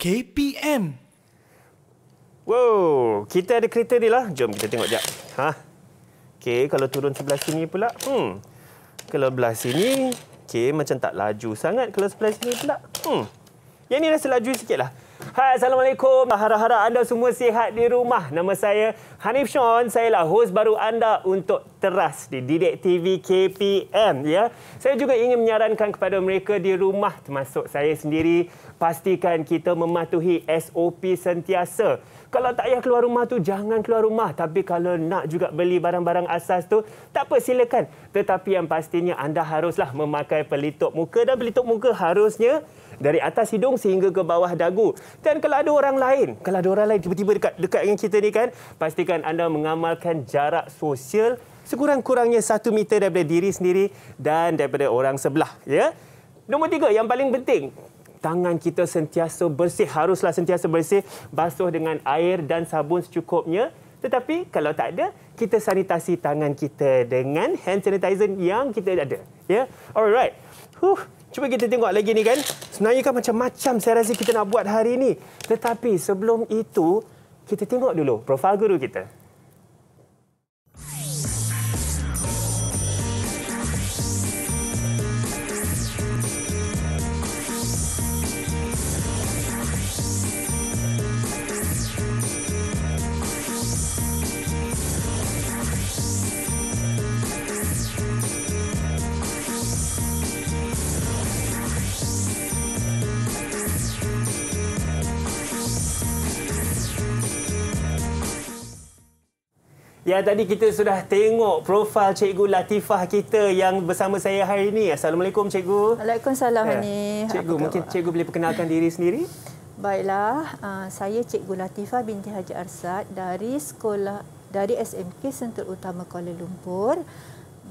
KPM. Wow, kita ada kereta ni lah. Jom kita tengok jap. Ha. Okey, kalau turun sebelah sini pula. Hmm. Kalau sebelah sini, okey macam tak laju sangat kalau sebelah sini pula. Hmm. Yang ni rasa laju lah. Hai, Assalamualaikum. Harap-harap anda semua sihat di rumah. Nama saya Hanif Sean. Saya lah host baru anda untuk Teras di Didik TV KPM. Ya, Saya juga ingin menyarankan kepada mereka di rumah, termasuk saya sendiri, pastikan kita mematuhi SOP sentiasa. Kalau tak payah keluar rumah tu jangan keluar rumah. Tapi kalau nak juga beli barang-barang asas tu tak apa silakan. Tetapi yang pastinya anda haruslah memakai pelitup muka dan pelitup muka harusnya dari atas hidung sehingga ke bawah dagu. Dan kalau ada orang lain, kalau ada orang lain tiba-tiba dekat dekat dengan kita ni kan, pastikan anda mengamalkan jarak sosial sekurang-kurangnya satu meter daripada diri sendiri dan daripada orang sebelah. Ya? Nombor tiga yang paling penting, tangan kita sentiasa bersih, haruslah sentiasa bersih, basuh dengan air dan sabun secukupnya. Tetapi kalau tak ada, kita sanitasi tangan kita dengan hand sanitizer yang kita ada. Ya, yeah? alright. Huh. Cuba kita tengok lagi ni kan. Sebenarnya kan macam-macam saya rasa kita nak buat hari ini. Tetapi sebelum itu, kita tengok dulu profil guru kita. Ya tadi kita sudah tengok profil cikgu Latifah kita yang bersama saya hari ini. Assalamualaikum cikgu. Waalaikumsalam Hani. Ya. Cikgu Apa mungkin cikgu boleh perkenalkan diri sendiri? Baiklah, uh, saya cikgu Latifah binti Haji Arsad dari sekolah dari SMK Sentul Utama Kuala Lumpur.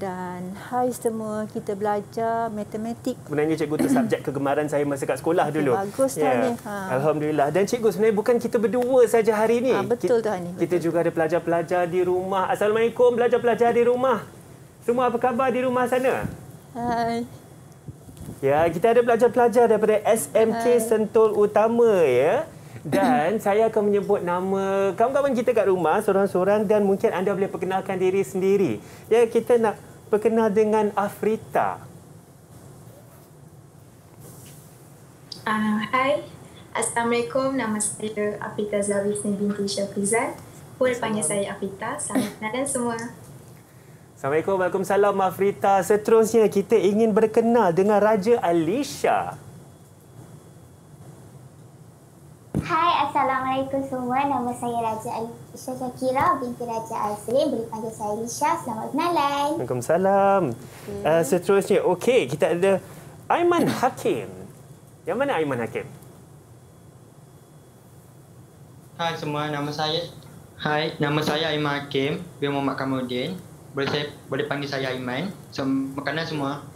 Dan hai semua, kita belajar matematik. Sebenarnya cikgu tu subjek kegemaran saya masa kat sekolah dulu. Okay, bagus tuan ya. yeah. ni. Ha. Alhamdulillah. Dan cikgu sebenarnya bukan kita berdua saja hari ini. Ha, ah, betul tuan ni. Betul. Kita juga ada pelajar-pelajar di rumah. Assalamualaikum pelajar-pelajar di rumah. Semua apa khabar di rumah sana? Hai. Ya, kita ada pelajar-pelajar daripada SMK hai. Sentul Utama ya. Dan saya akan menyebut nama kawan-kawan kita kat rumah seorang-seorang dan mungkin anda boleh perkenalkan diri sendiri. Ya, kita nak berkenal dengan Afrita. Uh, ah, hi. Assalamualaikum. Nama saya Afrita Zawisni binti Syafizan. Pun panggil saya Afrita. Selamat datang semua. Assalamualaikum. Waalaikumsalam Afrita. Seterusnya kita ingin berkenal dengan Raja Alicia. Hai, Assalamualaikum semua. Nama saya Raja Aisyah Shakira binti Raja Azrin. Boleh panggil saya Lisha. Selamat malam. Waalaikumsalam. Okay. Uh, eh, seterusnya, okey, kita ada Aiman Hakim. Yang mana Aiman Hakim? Hai semua, nama saya Hai, nama saya Aiman Hakim, bin Muhammad Kamudin. Boleh saya boleh panggil saya Aiman. So, makanan semua.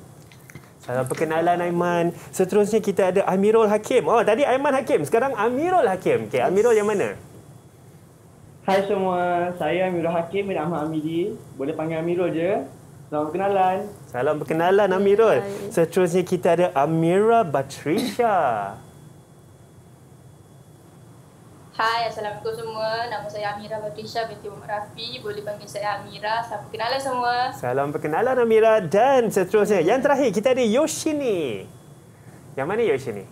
Salam perkenalan Aiman. Seterusnya kita ada Amirul Hakim. Oh, tadi Aiman Hakim, sekarang Amirul Hakim. Okey, Amirul yang mana? Hai semua, saya Amirul Hakim bin Ahmad Amidi. Boleh panggil Amirul je. Salam perkenalan. Salam perkenalan Amirul. Seterusnya kita ada Amira Batrisha. Hai, Assalamualaikum semua. Nama saya Amira Patricia binti Muhammad Rafi. Boleh panggil saya Amira. Salam perkenalan semua. Salam perkenalan Amira. Dan seterusnya, yang terakhir kita ada Yoshini. Yang mana Yoshini?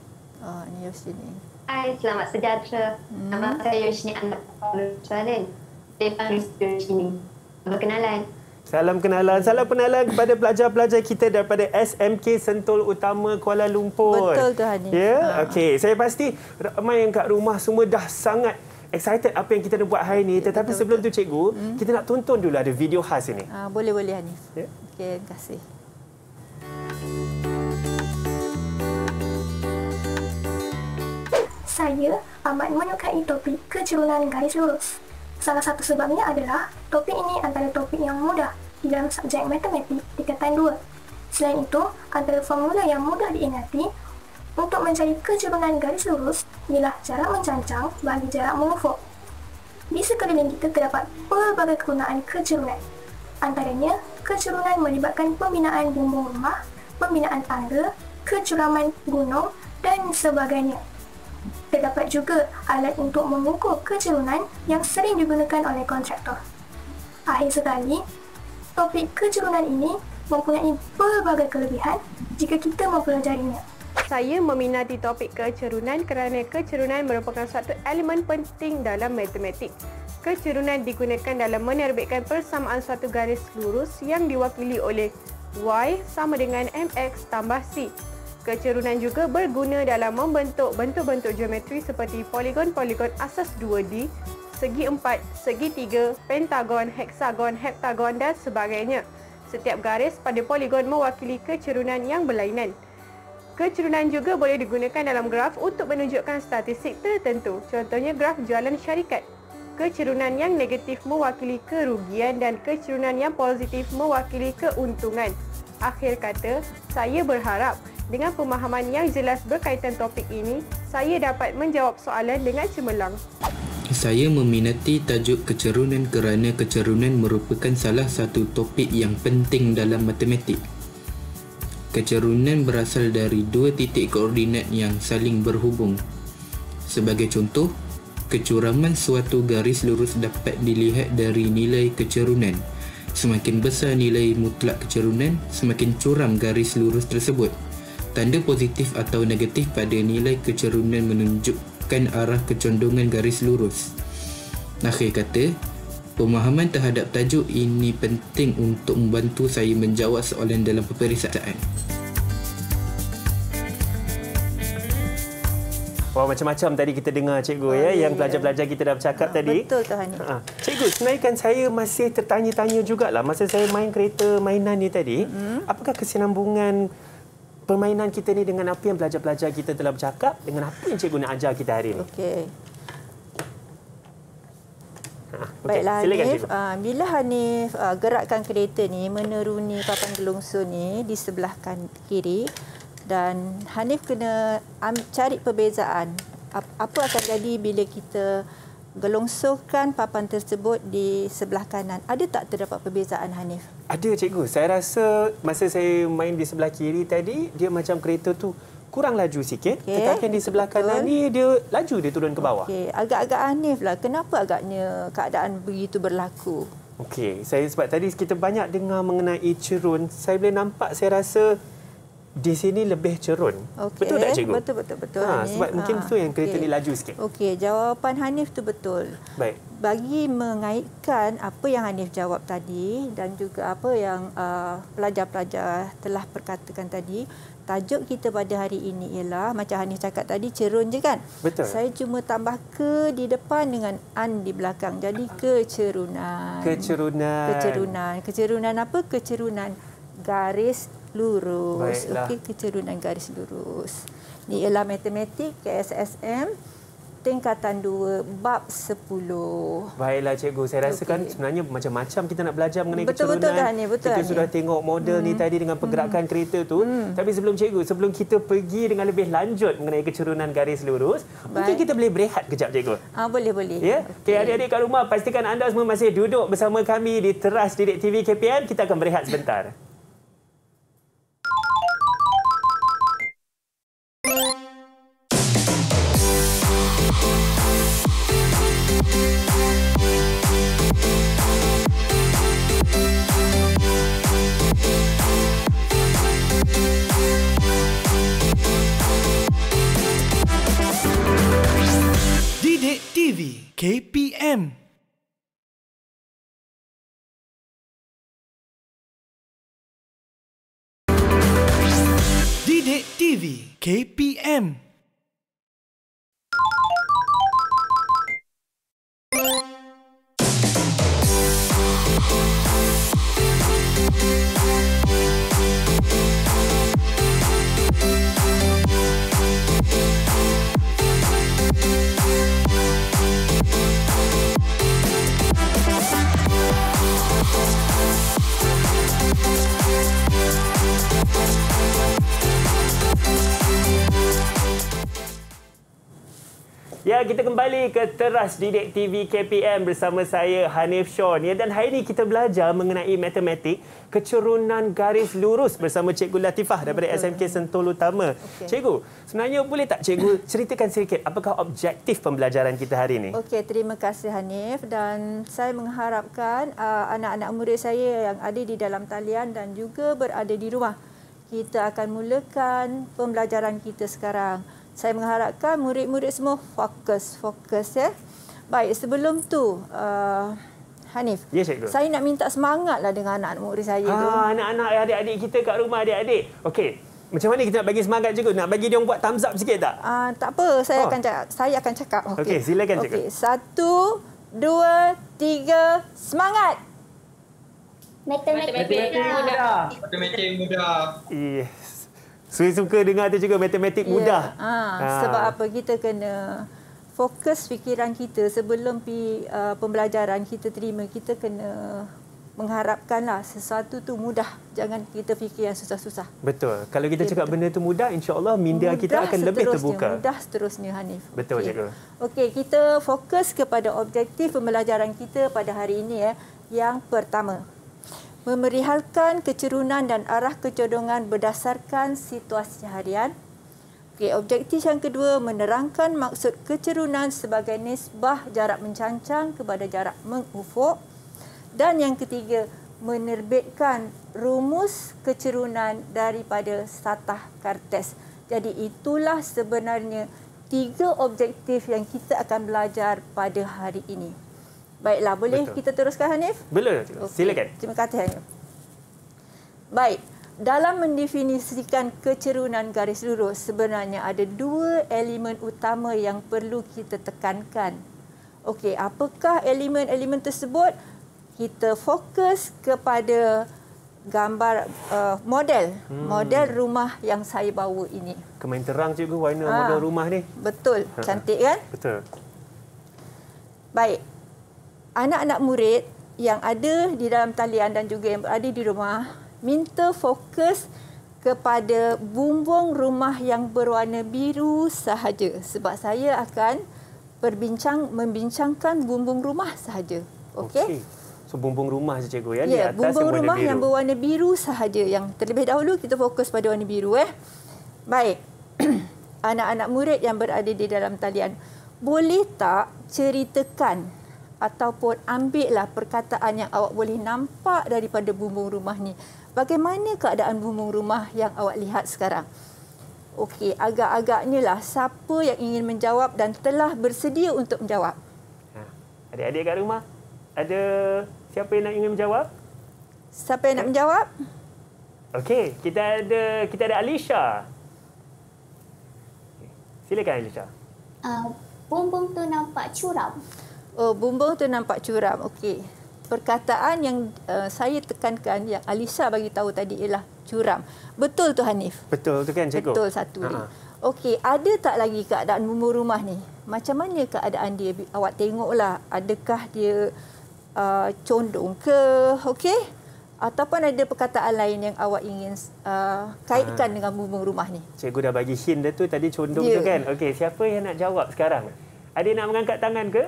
Oh, ah, ini Yoshini. Hai, selamat sejahtera. Hmm. Nama saya Yoshini anak Paulus Salin. Saya panggil Yoshini. Perkenalan. Salam kenalan. Salam kenalan kepada pelajar-pelajar kita daripada SMK Sentul Utama Kuala Lumpur. Betul tu Hani. Ya, ha. okey. Saya pasti ramai yang kat rumah semua dah sangat excited apa yang kita nak buat hari ini. Ya, Tetapi betul-betul. sebelum tu cikgu, hmm? kita nak tonton dulu ada video khas ini. Ha, ah, boleh-boleh Hani. Ya. Okey, terima kasih. Saya amat menyukai topik garis lurus. Salah satu sebabnya adalah topik ini antara topik yang mudah di dalam subjek matematik tingkatan 2. Selain itu, antara formula yang mudah diingati untuk mencari kecubungan garis lurus ialah jarak mencancang bagi jarak mengufuk. Di sekeliling kita terdapat pelbagai kegunaan kecubungan. Antaranya, kecubungan melibatkan pembinaan bumbung rumah, pembinaan tangga, kecuraman gunung dan sebagainya terdapat juga alat untuk mengukur kecerunan yang sering digunakan oleh kontraktor. Akhir sekali, topik kecerunan ini mempunyai pelbagai kelebihan jika kita mempelajarinya. Saya meminati topik kecerunan kerana kecerunan merupakan satu elemen penting dalam matematik. Kecerunan digunakan dalam menerbitkan persamaan suatu garis lurus yang diwakili oleh y sama dengan mx tambah c. Kecerunan juga berguna dalam membentuk bentuk-bentuk geometri seperti poligon-poligon asas 2D, segi 4, segi 3, pentagon, heksagon, heptagon dan sebagainya. Setiap garis pada poligon mewakili kecerunan yang berlainan. Kecerunan juga boleh digunakan dalam graf untuk menunjukkan statistik tertentu, contohnya graf jualan syarikat. Kecerunan yang negatif mewakili kerugian dan kecerunan yang positif mewakili keuntungan. Akhir kata, saya berharap dengan pemahaman yang jelas berkaitan topik ini, saya dapat menjawab soalan dengan cemerlang. Saya meminati tajuk kecerunan kerana kecerunan merupakan salah satu topik yang penting dalam matematik. Kecerunan berasal dari dua titik koordinat yang saling berhubung. Sebagai contoh, kecuraman suatu garis lurus dapat dilihat dari nilai kecerunan. Semakin besar nilai mutlak kecerunan, semakin curam garis lurus tersebut. Tanda positif atau negatif pada nilai kecerunan menunjukkan arah kecondongan garis lurus. Nakhil kata, pemahaman terhadap tajuk ini penting untuk membantu saya menjawab soalan dalam peperiksaan. Wah macam-macam tadi kita dengar cikgu ah, ya, oh, ya yang ya, pelajar-pelajar ya. kita dah bercakap ah, tadi. Betul Tuhan. Ha. Ah, cikgu sebenarnya kan saya masih tertanya-tanya juga lah, masa saya main kereta mainan ni tadi. Mm -hmm. Apakah kesinambungan permainan kita ni dengan apa yang pelajar-pelajar kita telah bercakap dengan apa yang cikgu nak ajar kita hari ini. Okey. Ha, okay, Baiklah silakan, Hanif, uh, bila Hanif uh, gerakkan kereta ni meneruni papan gelongsor ni di sebelah kan, kiri dan Hanif kena cari perbezaan apa akan jadi bila kita gelongsorkan papan tersebut di sebelah kanan. Ada tak terdapat perbezaan Hanif? Ada cikgu. Saya rasa masa saya main di sebelah kiri tadi dia macam kereta tu kurang laju sikit okay. tetapi yang di sebelah Betul. kanan ni dia laju dia turun ke bawah. Okey, agak-agak Hanif lah. Kenapa agaknya keadaan begitu berlaku? Okey, saya sebab tadi kita banyak dengar mengenai cerun. Saya boleh nampak saya rasa di sini lebih cerun. Okay. Betul tak cikgu? Betul betul betul. Ha, sebab ha. mungkin tu yang kereta okay. ni laju sikit. Okey, jawapan Hanif tu betul. Baik. Bagi mengaitkan apa yang Hanif jawab tadi dan juga apa yang uh, pelajar-pelajar uh, telah perkatakan tadi, tajuk kita pada hari ini ialah macam Hanif cakap tadi cerun je kan? Betul. Saya cuma tambah ke di depan dengan an di belakang. Jadi kecerunan. Kecerunan. Kecerunan. Kecerunan apa? Kecerunan garis lurus. Okey, kita runding garis lurus. Ini ialah matematik KSSM tingkatan 2 bab 10. Baiklah cikgu, saya rasa kan okay. sebenarnya macam-macam kita nak belajar mengenai betul, kecerunan. Betul-betul dah ni, betul Kita dah sudah tengok model hmm. ni tadi dengan pergerakan hmm. kereta tu. Hmm. Tapi sebelum cikgu, sebelum kita pergi dengan lebih lanjut mengenai kecerunan garis lurus, Baik. mungkin kita boleh berehat kejap cikgu. Ah, boleh, boleh. Ya. Okey, okay, adik-adik kat rumah pastikan anda semua masih duduk bersama kami di teras Direct TV KPN Kita akan berehat sebentar. KPM. KPM Ya, kita kembali ke teras Didik TV KPM bersama saya Hanif Shawn. Ya, dan hari ini kita belajar mengenai matematik kecerunan garis lurus bersama Cikgu Latifah daripada Betul. SMK Sentul Utama. Okay. Cikgu, sebenarnya boleh tak Cikgu ceritakan sedikit apakah objektif pembelajaran kita hari ini? Okey, terima kasih Hanif dan saya mengharapkan uh, anak-anak murid saya yang ada di dalam talian dan juga berada di rumah. Kita akan mulakan pembelajaran kita sekarang saya mengharapkan murid-murid semua fokus fokus ya. Baik, sebelum tu uh, Hanif. Ya, Saya nak minta semangatlah dengan anak-anak murid saya ha, tu. Ah, anak-anak adik-adik kita kat rumah adik-adik. Okey. Macam mana kita nak bagi semangat juga. Nak bagi dia buat thumbs up sikit tak? Ah, uh, tak apa. Saya oh. akan cakap. saya akan cakap. Okey, okay, silakan cikgu. Okey, satu, dua, tiga, semangat. Matematik muda. Matematik muda. Yes. Suka-suka dengar tu juga matematik yeah. mudah. Ha, ha. Sebab ah. apa kita kena fokus fikiran kita sebelum pi uh, pembelajaran kita terima kita kena mengharapkanlah sesuatu tu mudah jangan kita fikir yang susah-susah. Betul. Kalau kita okay, ya, cakap betul. benda tu mudah insyaallah minda mudah kita akan lebih terbuka. Mudah seterusnya Hanif. Betul okay. cikgu. Okey, kita fokus kepada objektif pembelajaran kita pada hari ini ya. Yang pertama, memerihalkan kecerunan dan arah kecodongan berdasarkan situasi harian. Okay, objektif yang kedua, menerangkan maksud kecerunan sebagai nisbah jarak mencancang kepada jarak mengufuk. Dan yang ketiga, menerbitkan rumus kecerunan daripada satah kartes. Jadi itulah sebenarnya tiga objektif yang kita akan belajar pada hari ini. Baiklah, boleh Betul. kita teruskan Hanif? Boleh, silakan. Okay. Terima kasih Hanif. Baik, dalam mendefinisikan kecerunan garis lurus sebenarnya ada dua elemen utama yang perlu kita tekankan. Okey, apakah elemen-elemen tersebut? Kita fokus kepada gambar uh, model hmm. model rumah yang saya bawa ini. Kemain terang cikgu warna ha. model rumah ni. Betul, ha. cantik kan? Betul. Baik, anak-anak murid yang ada di dalam talian dan juga yang ada di rumah minta fokus kepada bumbung rumah yang berwarna biru sahaja sebab saya akan berbincang membincangkan bumbung rumah sahaja. Okey. Okay. So bumbung rumah saja cikgu ya yeah, di ya, atas bumbung yang rumah biru. yang berwarna biru sahaja yang terlebih dahulu kita fokus pada warna biru eh. Baik. Anak-anak murid yang berada di dalam talian boleh tak ceritakan ataupun ambillah perkataan yang awak boleh nampak daripada bumbung rumah ni. Bagaimana keadaan bumbung rumah yang awak lihat sekarang? Okey, agak-agaknya lah siapa yang ingin menjawab dan telah bersedia untuk menjawab. Ha, adik-adik kat rumah, ada siapa yang nak ingin menjawab? Siapa yang nak menjawab? Okey, kita ada kita ada Alisha. Silakan Alisha. Uh, bumbung tu nampak curam. Oh, bumbung tu nampak curam. Okey. Perkataan yang uh, saya tekankan yang Alisa bagi tahu tadi ialah curam. Betul tu Hanif. Betul tu kan cikgu. Betul satu ni. Okey, ada tak lagi keadaan bumbung rumah ni? Macam mana keadaan dia? Awak tengoklah adakah dia uh, condong ke? Okey. Ataupun ada perkataan lain yang awak ingin uh, kaitkan ha. dengan bumbung rumah ni? Cikgu dah bagi hint dia tu tadi condong yeah. tu ya. kan. Okey, siapa yang nak jawab sekarang? Ada nak mengangkat tangan ke?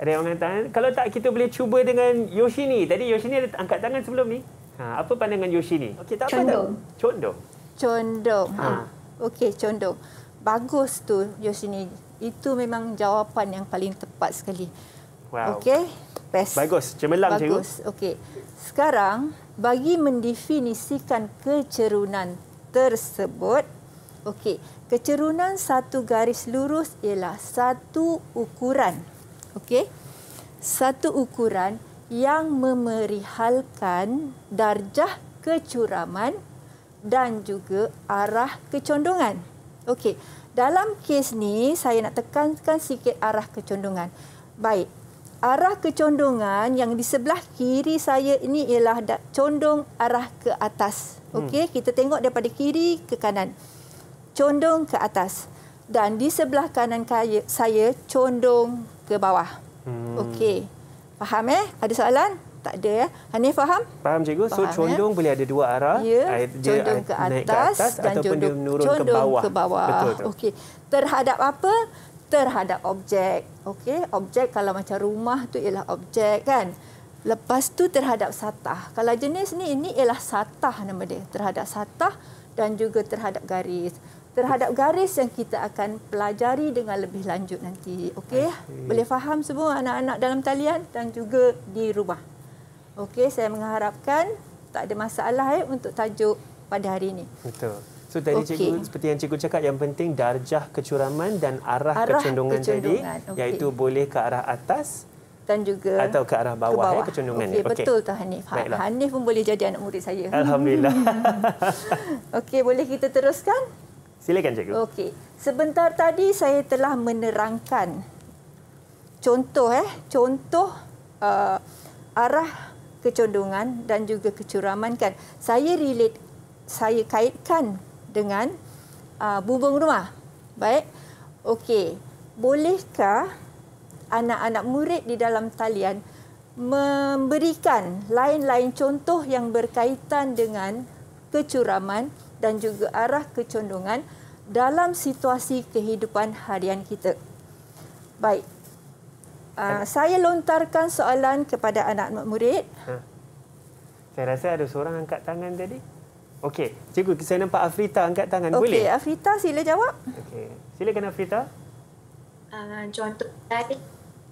Ada yang tangan. Kalau tak kita boleh cuba dengan Yoshini. Tadi Yoshini ada angkat tangan sebelum ni. Ha, apa pandangan Yoshini? Okey, tak condong. apa tak? Condong. Condong. Ha. Okey, condong. Bagus tu Yoshini. Itu memang jawapan yang paling tepat sekali. Wow. Okey. Best. Bagus. Cemerlang cikgu. Bagus. Okey. Sekarang bagi mendefinisikan kecerunan tersebut. Okey. Kecerunan satu garis lurus ialah satu ukuran. Okey. Satu ukuran yang memerihalkan darjah kecuraman dan juga arah kecondongan. Okey. Dalam kes ni saya nak tekankan sikit arah kecondongan. Baik. Arah kecondongan yang di sebelah kiri saya ini ialah condong arah ke atas. Hmm. Okey, hmm. kita tengok daripada kiri ke kanan. Condong ke atas. Dan di sebelah kanan saya condong ke bawah. Hmm. Okey. Faham eh? Ada soalan? Tak ada ya. Eh? Hanif faham? Faham cikgu. So eh? condong eh? boleh ada dua arah. Ya. Dia condong ke atas, naik ke atas dan ataupun condong, dia menurun ke bawah. bawah. Okey. Terhadap apa? Terhadap objek. Okey. Objek kalau macam rumah tu ialah objek kan. Lepas tu terhadap satah. Kalau jenis ni ini ialah satah nama dia. Terhadap satah dan juga terhadap garis terhadap garis yang kita akan pelajari dengan lebih lanjut nanti. Okey? Boleh faham semua anak-anak dalam talian dan juga di rumah. Okey, saya mengharapkan tak ada masalah eh untuk tajuk pada hari ini. Betul. So tadi okay. cikgu seperti yang cikgu cakap yang penting darjah kecuraman dan arah, arah kecondongan, kecondongan tadi okay. iaitu boleh ke arah atas dan juga atau ke arah bawah, ke eh, bawah. Ya, kecondongan okay, ni. Okey betul tu Hanif. Ha, Baiklah. Hanif pun boleh jadi anak murid saya. Alhamdulillah. Okey boleh kita teruskan? Silakan cikgu. Okey. Sebentar tadi saya telah menerangkan contoh eh contoh uh, arah kecondongan dan juga kecuraman kan. Saya relate saya kaitkan dengan uh, bubung rumah. Baik. Okey. Bolehkah anak-anak murid di dalam talian memberikan lain-lain contoh yang berkaitan dengan kecuraman dan juga arah kecondongan dalam situasi kehidupan harian kita. Baik. Uh, saya lontarkan soalan kepada anak murid. Ha. Saya rasa ada seorang angkat tangan tadi. Okey, cikgu saya nampak Afrita angkat tangan. Okay. Boleh? Okey, Afrita sila jawab. Okey. Silakan Afrita. Uh, contoh tadi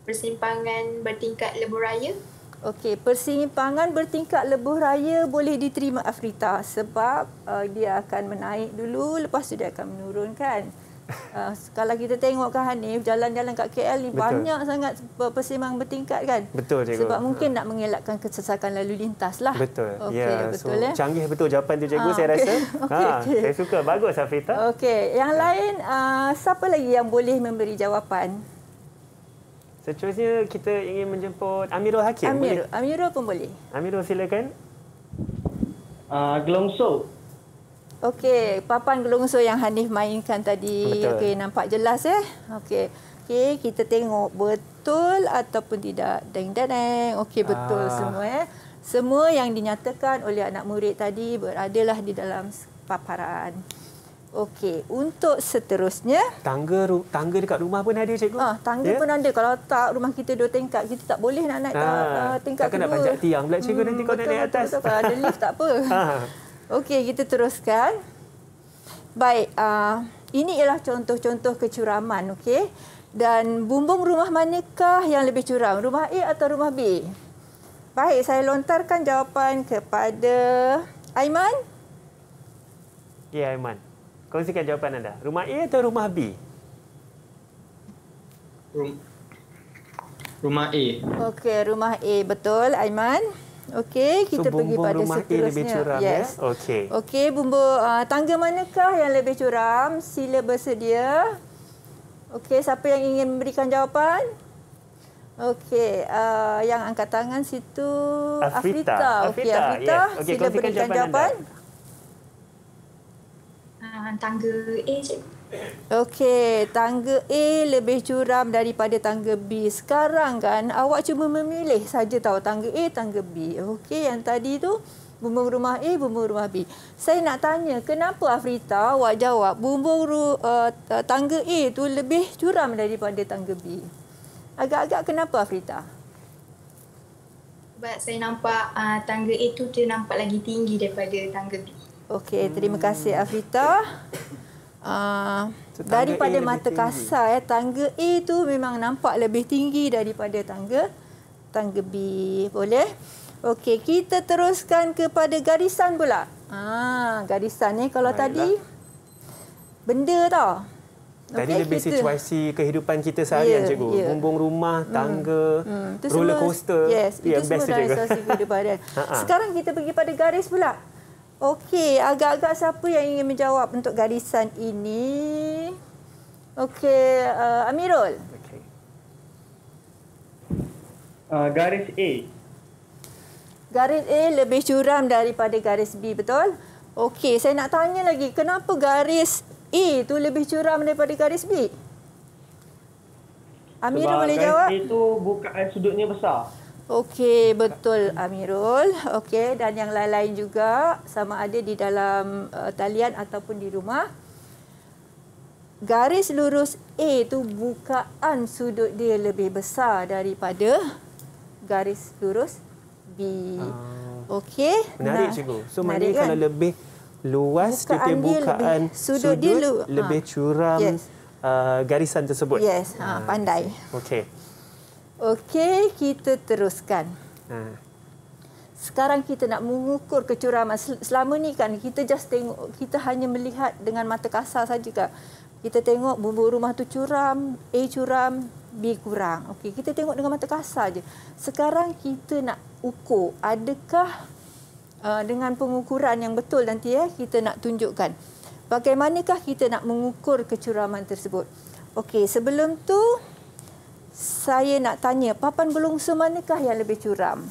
persimpangan bertingkat lebuh raya. Okey, persimpangan bertingkat lebuh raya boleh diterima Afrita sebab uh, dia akan menaik dulu lepas tu dia akan menurun kan. Uh, kalau kita tengok kan Hanif jalan-jalan kat KL ni Betul. banyak sangat persimpangan bertingkat kan. Betul cikgu. Sebab mungkin ha. nak mengelakkan kesesakan lalu lintas lah. Betul. Okay, ya. Yeah. so, eh? Canggih betul jawapan tu cikgu ah, ha, saya okay. rasa. okay, ha, okay. saya suka. Bagus Afrita. Okey, yang ha. lain uh, siapa lagi yang boleh memberi jawapan? Seterusnya kita ingin menjemput Amirul Hakim. Amirul, boleh? Amirul pun boleh. Amirul silakan. Uh, ah, Gelongso. Okey, papan Gelongso yang Hanif mainkan tadi. Okey, nampak jelas eh. Okey. Okey, kita tengok betul ataupun tidak. Deng deng. deng. Okey, betul uh. semua eh. Semua yang dinyatakan oleh anak murid tadi beradalah di dalam paparan. Okey, untuk seterusnya. Tangga tangga dekat rumah pun ada cikgu. Ah, tangga yeah. pun ada. Kalau tak rumah kita dua tingkat, kita tak boleh nak naik ah, tak, uh, tingkat tu. Takkan nak panjat tiang pula cikgu hmm, nanti kau nak naik atas. Betul, ada lift tak apa. Ah. Okey, kita teruskan. Baik, uh, ini ialah contoh-contoh kecuraman. Okey. Dan bumbung rumah manakah yang lebih curam? Rumah A atau rumah B? Baik, saya lontarkan jawapan kepada Aiman. Ya, Aiman. Kongsikan jawapan anda. Rumah A atau rumah B? Rum- rumah A. Okey, rumah A betul Aiman. Okey, kita so, pergi pada rumah seterusnya. A lebih curam, ya? yes. Ya? Okey. Okey, bumbu uh, tangga manakah yang lebih curam? Sila bersedia. Okey, siapa yang ingin memberikan jawapan? Okey, uh, yang angkat tangan situ Afrita. Afrita. Okey, Afrita, Afrita yes. okay, sila berikan jawapan. jawapan. Anda tangga A cikgu. Okey, tangga A lebih curam daripada tangga B. Sekarang kan awak cuma memilih saja tahu tangga A, tangga B. Okey, yang tadi tu bumbung rumah A, bumbung rumah B. Saya nak tanya, kenapa Afrita awak jawab bumbung uh, tangga A tu lebih curam daripada tangga B? Agak-agak kenapa Afrita? Sebab saya nampak uh, tangga A tu dia nampak lagi tinggi daripada tangga B. Okey, terima kasih Afita. Uh, daripada A mata kasar, eh, tangga A tu memang nampak lebih tinggi daripada tangga tangga B. Boleh? Okey, kita teruskan kepada garisan pula. Ah, garisan ni kalau Baiklah. tadi benda tau. Tadi okay, lebih kita. situasi kehidupan kita seharian, yeah, cikgu. Yeah. Bumbung rumah, hmm, tangga, mm, mm. roller coaster. Yes, yeah, itu semua dari situasi kehidupan. Ha, ha. Sekarang kita pergi pada garis pula. Okey, agak-agak siapa yang ingin menjawab untuk garisan ini? Okey, uh, Amirul. Okay. Uh, garis A. Garis A lebih curam daripada garis B, betul? Okey, saya nak tanya lagi, kenapa garis A e tu lebih curam daripada garis B? Amirul Sebab boleh jawab? Sebab garis A tu bukaan sudutnya besar. Okey, betul Amirul. Okey, dan yang lain-lain juga sama ada di dalam uh, talian ataupun di rumah. Garis lurus A itu bukaan sudut dia lebih besar daripada garis lurus B. Uh, Okey. Menarik nah, cikgu. So maknanya kan? kalau lebih luas bukaan dia bukaan dia lebih, sudut, sudut dia lu- lebih ha. curam yes. uh, garisan tersebut. Yes, ha, ah, pandai. Okey. Okey, kita teruskan. Ha. Sekarang kita nak mengukur kecuraman. Selama ni kan kita just tengok kita hanya melihat dengan mata kasar saja kan. Kita tengok bumbu rumah tu curam, A curam, B kurang. Okey, kita tengok dengan mata kasar saja. Sekarang kita nak ukur adakah uh, dengan pengukuran yang betul nanti ya kita nak tunjukkan. Bagaimanakah kita nak mengukur kecuraman tersebut? Okey, sebelum tu saya nak tanya papan berlongsor manakah yang lebih curam?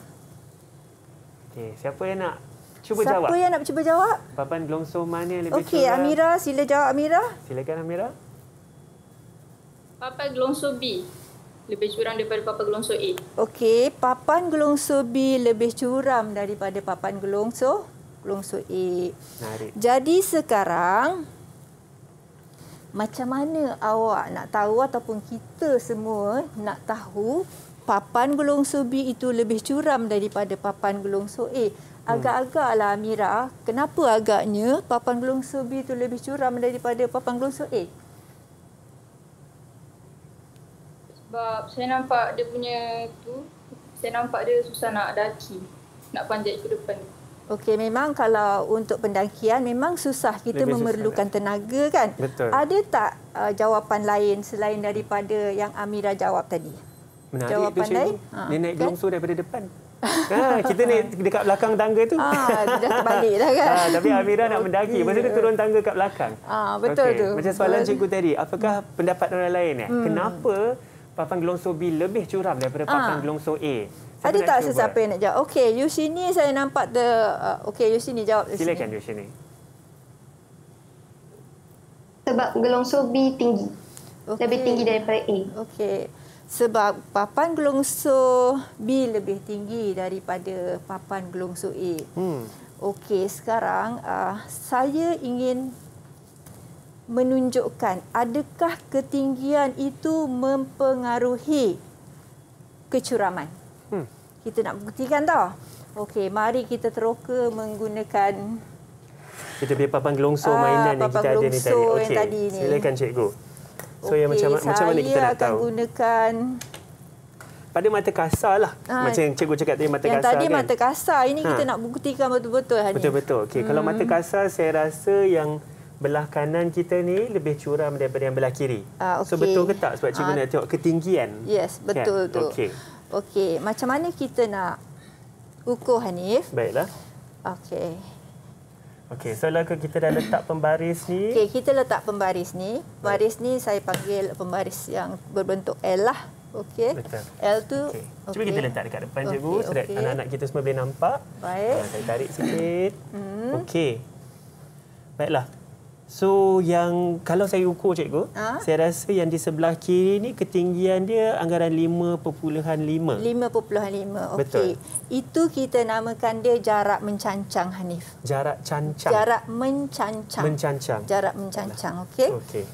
Okey, siapa yang nak cuba siapa jawab? Siapa yang nak cuba jawab? Papan berlongsor mana yang lebih okay, curam? Okey, Amira sila jawab Amira. Silakan Amira. Papan gelongsor B lebih curam daripada papan gelongsor A. Okey, papan gelongsor B lebih curam daripada papan gelongsor gelongsor A. Narik. Jadi sekarang macam mana awak nak tahu ataupun kita semua nak tahu papan gelongso B itu lebih curam daripada papan gelongso A. Eh, hmm. Agak-agaklah Amira, kenapa agaknya papan gelongso B itu lebih curam daripada papan gelongso A? Eh? Sebab saya nampak dia punya tu, saya nampak dia susah nak daki, nak panjat ke depan. Okey, memang kalau untuk pendakian memang susah kita Lebih memerlukan susah. Eh? tenaga kan? Betul. Ada tak uh, jawapan lain selain daripada yang Amira jawab tadi? Menarik jawapan tu, lain? Ha, Dia naik kan? gelongsor daripada depan. Ha, kita naik dekat belakang tangga tu. Ha, dah terbalik dah kan? Ha, tapi Amira nak mendaki. Masa tu turun tangga kat belakang. Ha, betul okay. tu. Macam soalan betul. cikgu tadi, apakah hmm. pendapat orang lain? Eh? Hmm. Kenapa papan gelongsor B lebih curam daripada papan ha. gelongsor A? Ada tak sesiapa yang nak jawab? Okey, you sini saya nampak the uh, okey, you sini jawab. You Silakan sini. you sini. Sebab gelongsor B tinggi. Okay. Lebih tinggi daripada A. Okey. Sebab papan gelongsor B lebih tinggi daripada papan gelongsor A. Hmm. Okey, sekarang uh, saya ingin menunjukkan adakah ketinggian itu mempengaruhi kecuraman. Hmm kita nak buktikan tau. Okey, mari kita teroka menggunakan kita punya papan gelongsor uh, ah, mainan papan yang kita ada ni tadi. Okey. Silakan cikgu. So okay, yang macam saya macam mana kita nak akan gunakan pada mata kasar lah. Ha. Macam yang cikgu cakap tadi, mata yang kasar tadi kan. Yang tadi mata kasar. Ini ha. kita nak buktikan betul-betul. Betul-betul. Okay. Hmm. Kalau mata hmm. kasar, saya rasa yang belah kanan kita ni lebih curam daripada yang belah kiri. Ha, ah, okay. So betul ke tak? Sebab cikgu ha. nak tengok ketinggian. Yes, betul kan? tu. Okay. Okey, macam mana kita nak ukur Hanif? Baiklah. Okey. Okey, so lalu kita dah letak pembaris ni. Okey, kita letak pembaris ni. Pembaris ni saya panggil pembaris yang berbentuk L lah. Okey. Betul. L tu. Okay. Cuba kita letak dekat depan okay, je, Okay. Okay. anak-anak kita semua boleh nampak. Baik. Ha, saya tarik sikit. Hmm. Okey. Baiklah. So yang kalau saya ukur cikgu, ha? saya rasa yang di sebelah kiri ni ketinggian dia anggaran 5.5. 5.5. Okey. Itu kita namakan dia jarak mencancang Hanif. Jarak cancang. Jarak mencancang. Mencancang. Jarak mencancang, okey. Okey.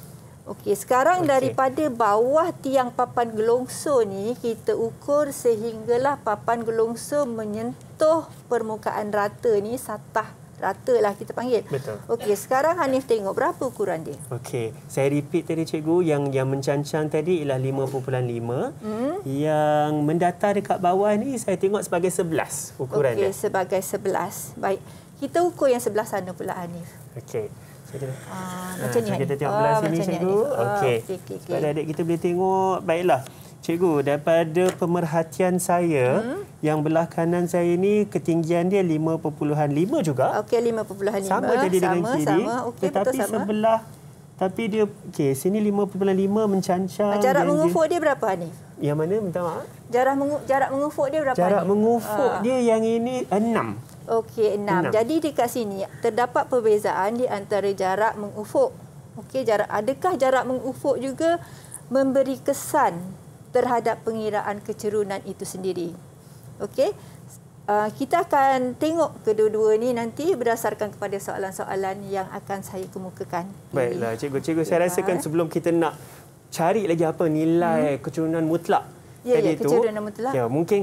Okey, sekarang okay. daripada bawah tiang papan gelongso ni kita ukur sehinggalah papan gelongso menyentuh permukaan rata ni satah rata lah kita panggil. Betul. Okey, sekarang Hanif tengok berapa ukuran dia. Okey, saya repeat tadi cikgu, yang yang mencancang tadi ialah 5.5. Hmm. Yang mendata dekat bawah ni saya tengok sebagai 11 ukuran okay, dia. Okey, sebagai 11. Baik. Kita ukur yang sebelah sana pula Hanif. Okey. Ah, macam ni. Ah, kita tengok belah ah, sini cikgu. Ah, okey. Sebab adik kita boleh tengok. Baiklah. Cikgu, daripada pemerhatian saya, hmm. yang belah kanan saya ini ketinggian dia 5.5 juga. Okey, 5.5. Sama jadi dengan sama, kiri. Sama. Okay, Tetapi betul, sebelah, tapi dia, okey, sini 5.5 mencancang. Ah, jarak mengufuk dia, dia berapa ni? Yang mana, minta maaf? Jarak, mengu, jarak mengufuk dia berapa Jarak ni? mengufuk ha. dia yang ini 6. Okey, 6. 6. Jadi dekat sini terdapat perbezaan di antara jarak mengufuk. Okey, jarak adakah jarak mengufuk juga memberi kesan terhadap pengiraan kecerunan itu sendiri. Okey. Uh, kita akan tengok kedua-dua ni nanti berdasarkan kepada soalan-soalan yang akan saya kemukakan. Baiklah, cikgu-cikgu saya rasa kan sebelum kita nak cari lagi apa nilai hmm. kecerunan mutlak Ya, ya, tadi lah. ya, tu. kerja dan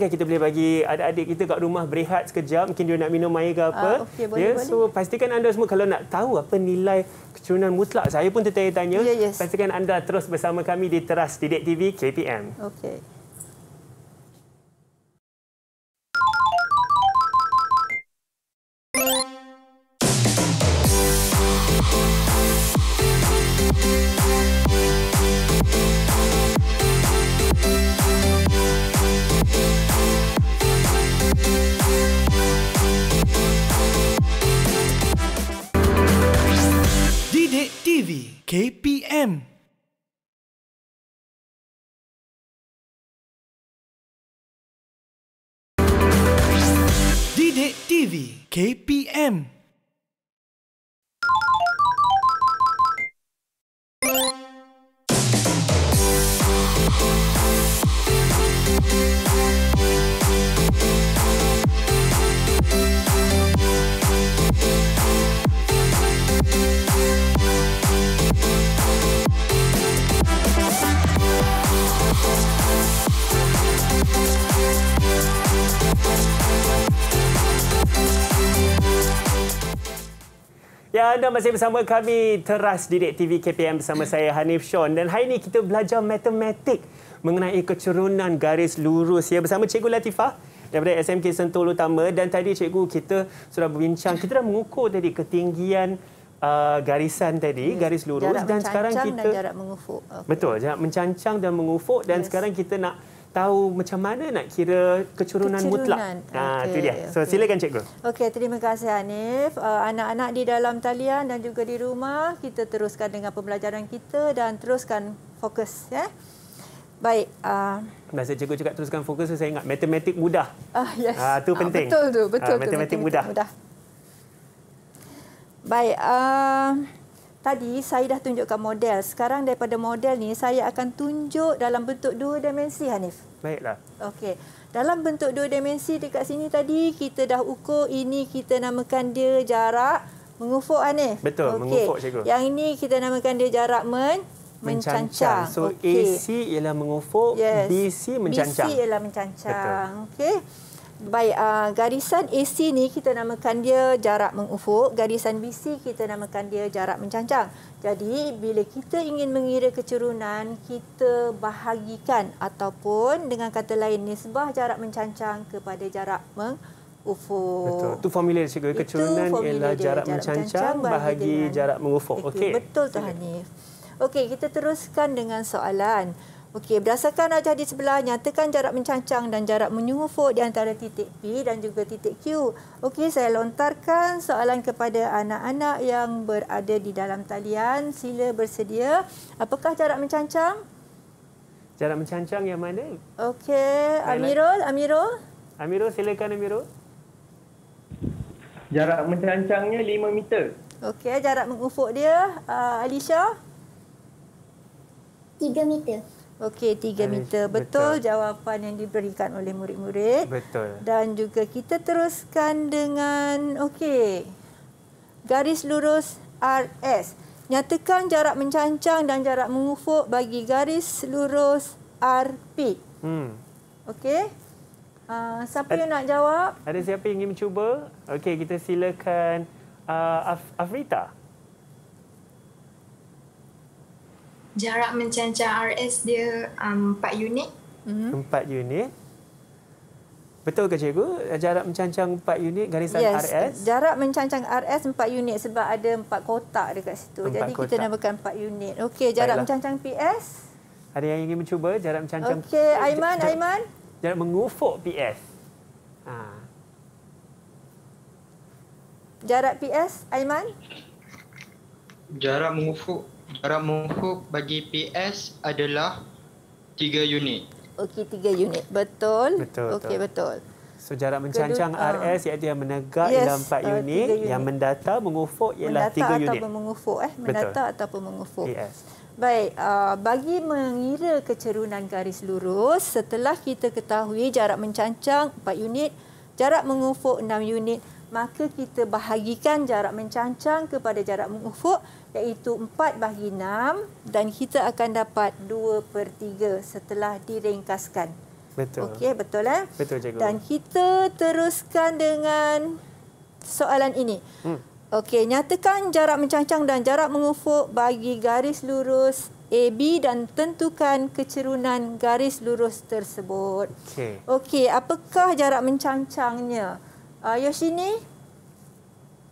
telah. kita boleh bagi adik-adik kita kat rumah berehat sekejap, mungkin dia nak minum air ke apa. Uh, ah, okay, boleh, ya, boleh. So, pastikan anda semua kalau nak tahu apa nilai keturunan mutlak, saya pun tertanya-tanya. Ya, yes. Pastikan anda terus bersama kami di Teras Didik TV KPM. Okey. KPM masih bersama kami Teras Didik TV KPM bersama saya Hanif Shon dan hari ini kita belajar matematik mengenai kecerunan garis lurus ya bersama Cikgu Latifah daripada SMK Sentul Utama dan tadi Cikgu kita sudah berbincang kita dah mengukur tadi ketinggian uh, garisan tadi yes. Ya, garis lurus jarak dan sekarang kita dan jarak mengufuk. Okay. Betul jarak mencancang dan mengufuk dan yes. sekarang kita nak tahu macam mana nak kira kecurunan, kecurunan. mutlak. Ah, ha, okay. Itu dia. So, okay. silakan cikgu. Okey, terima kasih Hanif. Uh, anak-anak di dalam talian dan juga di rumah, kita teruskan dengan pembelajaran kita dan teruskan fokus. Ya. Eh? Baik. Uh, Bahasa cikgu cakap teruskan fokus, saya ingat matematik mudah. Ah, uh, yes. Ah, uh, itu ah, penting. Uh, betul tu, betul uh, matematik, matematik mudah. mudah. Baik. Uh, tadi saya dah tunjukkan model. Sekarang daripada model ni saya akan tunjuk dalam bentuk dua dimensi Hanif. Baiklah. Okey. Dalam bentuk dua dimensi dekat sini tadi kita dah ukur ini kita namakan dia jarak mengufuk Hanif. Betul, okay. mengufuk cikgu. Yang ini kita namakan dia jarak men mencancang. mencancang. So okay. AC ialah mengufuk, yes. BC mencancang. BC ialah mencancang. Okey. Baik, uh, garisan AC ni kita namakan dia jarak mengufuk. Garisan BC kita namakan dia jarak mencancang. Jadi, bila kita ingin mengira kecerunan, kita bahagikan ataupun dengan kata lain nisbah jarak mencancang kepada jarak mengufuk. Betul. Itu familiar juga. Kecerunan Itu ialah jarak, jarak mencancang bahagi jarak mengufuk. Okay. Betul, Tuan Hanif. Okey, kita teruskan dengan soalan. Okey, berdasarkan ajar di sebelah, nyatakan jarak mencancang dan jarak menyufuk di antara titik P dan juga titik Q. Okey, saya lontarkan soalan kepada anak-anak yang berada di dalam talian. Sila bersedia. Apakah jarak mencancang? Jarak mencancang yang mana? Okey, Amirul, Amirul. Amirul, silakan Amirul. Jarak mencancangnya 5 meter. Okey, jarak mengufuk dia. Uh, ah, Alicia? 3 meter. Okey, tiga Ay, meter. Betul, betul jawapan yang diberikan oleh murid-murid. Betul. Dan juga kita teruskan dengan, okey, garis lurus RS. Nyatakan jarak mencancang dan jarak mengufuk bagi garis lurus RP. Hmm. Okey. Uh, siapa yang nak jawab? Ada siapa yang ingin mencuba? Okey, kita silakan uh, Af Afrita. Jarak mencancang RS dia um, 4 unit. Hmm. 4 unit. Betul ke cikgu? Jarak mencancang 4 unit garisan yes. RS? Jarak mencancang RS 4 unit sebab ada 4 kotak dekat situ. 4 Jadi kotak. kita namakan 4 unit. Okey, jarak Baiklah. mencancang PS? Ada yang ingin mencuba jarak mencancang? Okey, Aiman, jarak, Aiman. Jarak mengufuk PS. Ha. Jarak PS, Aiman? Jarak mengufuk Barang mukhuk bagi PS adalah 3 unit. Okey, 3 unit. Betul. Betul. Okey, betul. So, jarak mencancang Kedua, RS iaitu yang menegak yes, ialah uh, 4 unit, uh, unit. Yang mendata mengufuk ialah mendata 3 unit. Atau mengufuk, eh. Mendata betul. ataupun mengufuk. Yes. Baik, uh, bagi mengira kecerunan garis lurus, setelah kita ketahui jarak mencancang 4 unit, jarak mengufuk 6 unit, maka kita bahagikan jarak mencancang kepada jarak mengufuk iaitu 4 bahagi 6 dan kita akan dapat 2 per 3 setelah diringkaskan. Betul. Okey, betul eh? Betul, cikgu. Dan kita teruskan dengan soalan ini. Hmm. Okey, nyatakan jarak mencancang dan jarak mengufuk bagi garis lurus AB dan tentukan kecerunan garis lurus tersebut. Okey. Okey, apakah jarak mencancangnya? Uh, Yoshini.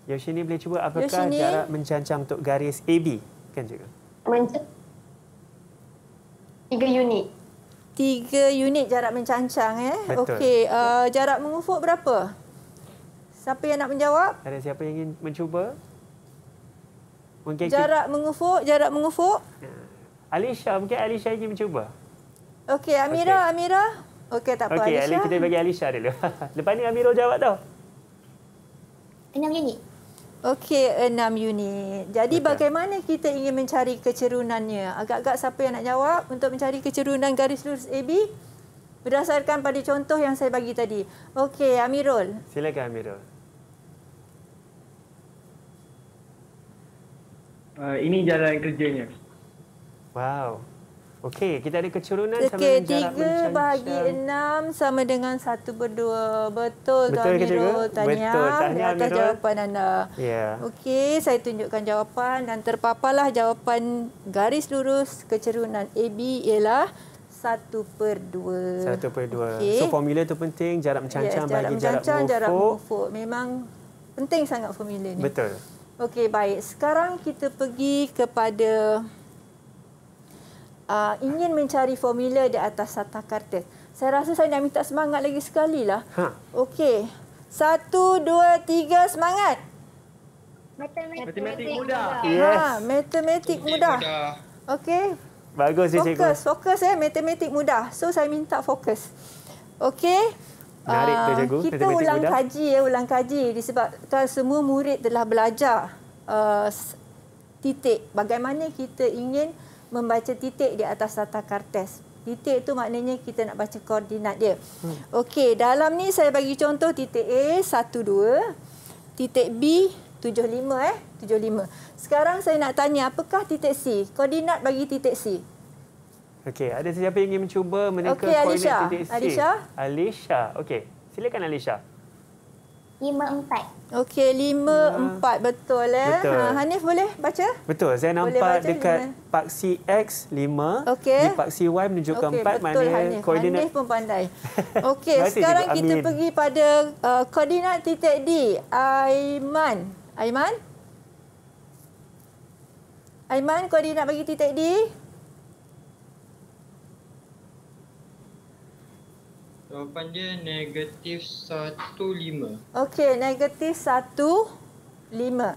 Yoshini boleh cuba apakah Yoshini. jarak mencancang untuk garis AB? Kan cikgu? Tiga unit. Tiga unit jarak mencancang. Eh? Betul. Okay. Uh, ah, jarak mengufuk berapa? Siapa yang nak menjawab? Ada siapa yang ingin mencuba? Mungkin jarak kita... mengufuk, jarak mengufuk. Ya. Alisha, mungkin Alisha ingin mencuba. Okey, Amira, okay. Amira. Okey, tak apa okay, Alisha. Okey, kita bagi Alisha dulu. Lepas ni Amira jawab tau enam unit. Okey, enam unit. Jadi Betul. bagaimana kita ingin mencari kecerunannya? Agak-agak siapa yang nak jawab untuk mencari kecerunan garis lurus AB? Berdasarkan pada contoh yang saya bagi tadi. Okey, Amirul. Silakan, Amirul. Uh, ini jalan kerjanya. Wow. Okey, kita ada kecurunan okay, sama dengan jarak tiga mencancang. bahagi enam sama dengan satu berdua. Betul, Betul Tuan Mirul. Betul, Tahniah Mirul. jawapan anda. Yeah. Okey, saya tunjukkan jawapan dan terpaparlah jawapan garis lurus kecerunan AB ialah satu per dua. Satu per dua. Okay. So, formula itu penting. Jarak mencancang yeah, bagi mencancang, jarak mufuk. Jarak mufuk. Memang penting sangat formula ini. Betul. Okey, baik. Sekarang kita pergi kepada uh, ingin mencari formula di atas satah kartel. Saya rasa saya nak minta semangat lagi sekali lah. Ha. Okey. Satu, dua, tiga, semangat. Matematik mudah. Yes. Ha, matematik mudah. Okey. Bagus, fokus, cikgu. Fokus, fokus eh. Matematik mudah. So, saya minta fokus. Okey. Menarik, ah, Kita matematik ulang mudah. kaji ya, ulang kaji. Disebabkan semua murid telah belajar uh, titik. Bagaimana kita ingin membaca titik di atas tata kartes. Titik itu maknanya kita nak baca koordinat dia. Hmm. Okey, dalam ni saya bagi contoh titik A 1 2, titik B 7 5 eh, 7 Sekarang saya nak tanya apakah titik C? Koordinat bagi titik C. Okey, ada sesiapa yang ingin mencuba meneka okay, koordinat titik C? Okey, Alisha. Alisha. Okey, silakan Alisha. 5-4. Okey, 5-4 betul. Eh? betul. Ha, Hanif boleh baca? Betul, saya nampak dekat lima. paksi X 5, okay. di paksi Y menunjukkan 4. Okay, betul Hanif, koordinat... Hanif pun pandai. Okey, sekarang kita Amin. pergi pada uh, koordinat titik D, Aiman. Aiman? Aiman, koordinat bagi titik D? Aiman? Jawapan dia negatif satu lima. Okey, negatif satu lima.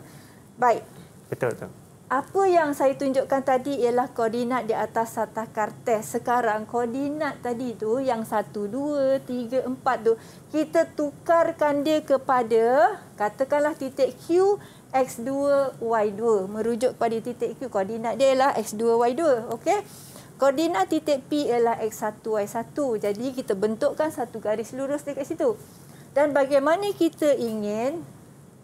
Baik. Betul tu. Apa yang saya tunjukkan tadi ialah koordinat di atas satah kartes. Sekarang koordinat tadi tu yang satu, dua, tiga, empat tu. Kita tukarkan dia kepada katakanlah titik Q X2, Y2. Merujuk pada titik Q koordinat dia ialah X2, Y2. Okay? koordinat titik P ialah X1, Y1. Jadi kita bentukkan satu garis lurus dekat situ. Dan bagaimana kita ingin